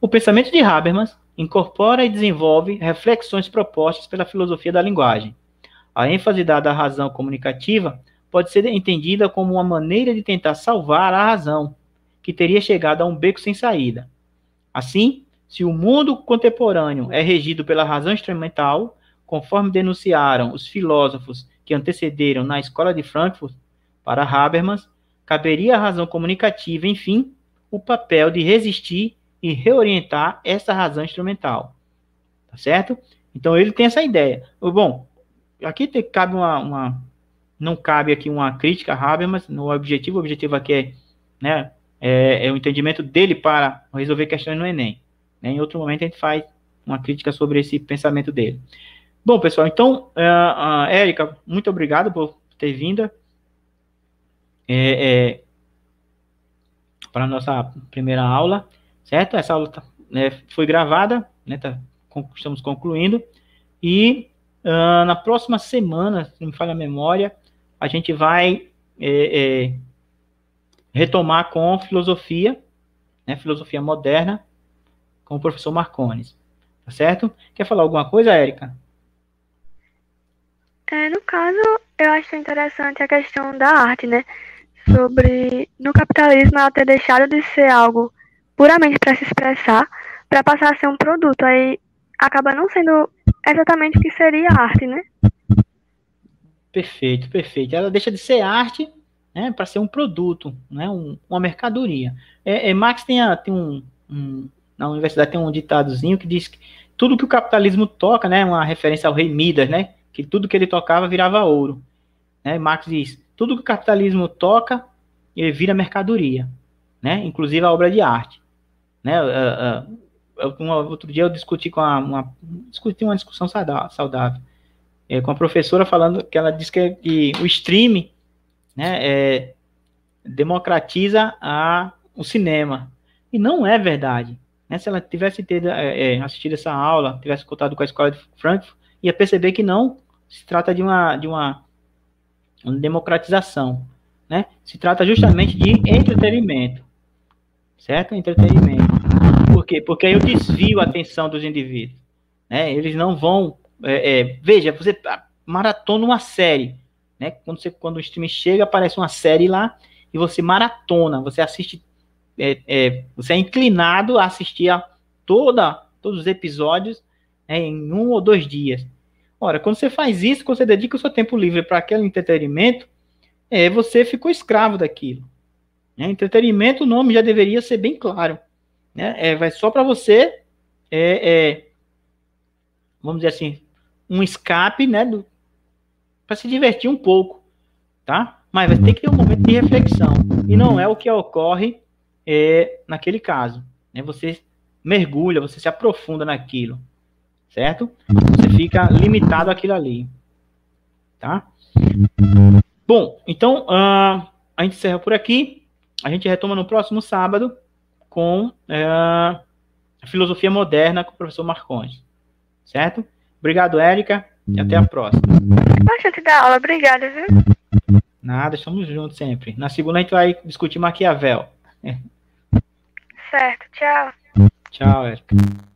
O pensamento de Habermas incorpora e desenvolve reflexões propostas pela filosofia da linguagem. A ênfase dada à razão comunicativa pode ser entendida como uma maneira de tentar salvar a razão, que teria chegado a um beco sem saída. Assim, se o mundo contemporâneo é regido pela razão instrumental, Conforme denunciaram os filósofos que antecederam na escola de Frankfurt, para Habermas, caberia à razão comunicativa, enfim, o papel de resistir e reorientar essa razão instrumental. Tá certo? Então ele tem essa ideia. Bom, aqui cabe uma, uma, Não cabe aqui uma crítica a Habermas, no objetivo, o objetivo aqui é, né, é, é o entendimento dele para resolver questões no Enem. Né? Em outro momento a gente faz uma crítica sobre esse pensamento dele. Bom, pessoal, então, uh, Érica, muito obrigado por ter vindo é, é, para a nossa primeira aula, certo? Essa aula tá, né, foi gravada, né, tá, estamos concluindo, e uh, na próxima semana, se não me falha a memória, a gente vai é, é, retomar com filosofia, né, filosofia moderna, com o professor Marcones, tá certo? Quer falar alguma coisa, Érica? É, no caso, eu acho interessante a questão da arte, né? Sobre no capitalismo ela ter deixado de ser algo puramente para se expressar, para passar a ser um produto. Aí acaba não sendo exatamente o que seria arte, né? Perfeito, perfeito. Ela deixa de ser arte né, para ser um produto, né, um, uma mercadoria. É, é Marx tem, a, tem um, um, na universidade tem um ditadozinho que diz que tudo que o capitalismo toca, né, uma referência ao rei Midas, né, que tudo que ele tocava virava ouro. Né? Marx diz: tudo que o capitalismo toca, ele vira mercadoria, né? inclusive a obra de arte. Né? Uh, eh, eh, uh, um, outro dia eu discuti com uma, uma, discuti uma discussão saudável é, com a professora falando que ela diz que, que o stream né, é, democratiza a, o cinema. E não é verdade. Né? Se ela tivesse tido, é, assistido essa aula, tivesse contado com a escola de Frankfurt, ia perceber que não se trata de uma, de uma democratização, né? Se trata justamente de entretenimento, certo? Entretenimento. Por quê? Porque aí eu desvio a atenção dos indivíduos, né? Eles não vão... É, é, veja, você ah, maratona uma série, né? Quando, você, quando o streaming chega, aparece uma série lá e você maratona, você assiste... É, é você é inclinado a assistir a toda, todos os episódios né, em um ou dois dias. Ora, quando você faz isso, quando você dedica o seu tempo livre para aquele entretenimento, é, você ficou escravo daquilo. Né? Entretenimento, o nome já deveria ser bem claro. Né? É, vai só para você, é, é, vamos dizer assim, um escape, né, para se divertir um pouco, tá? Mas vai ter que ter um momento de reflexão e não é o que ocorre é, naquele caso. Né? Você mergulha, você se aprofunda naquilo certo? Você fica limitado àquilo ali, tá? Bom, então uh, a gente encerra por aqui. A gente retoma no próximo sábado com uh, a filosofia moderna com o professor Marcondes, certo? Obrigado, Érica, e até a próxima. Poxa, te dá aula, obrigada, viu? Nada, estamos juntos sempre. Na segunda a gente vai discutir Maquiavel. Certo, tchau. Tchau, Érica.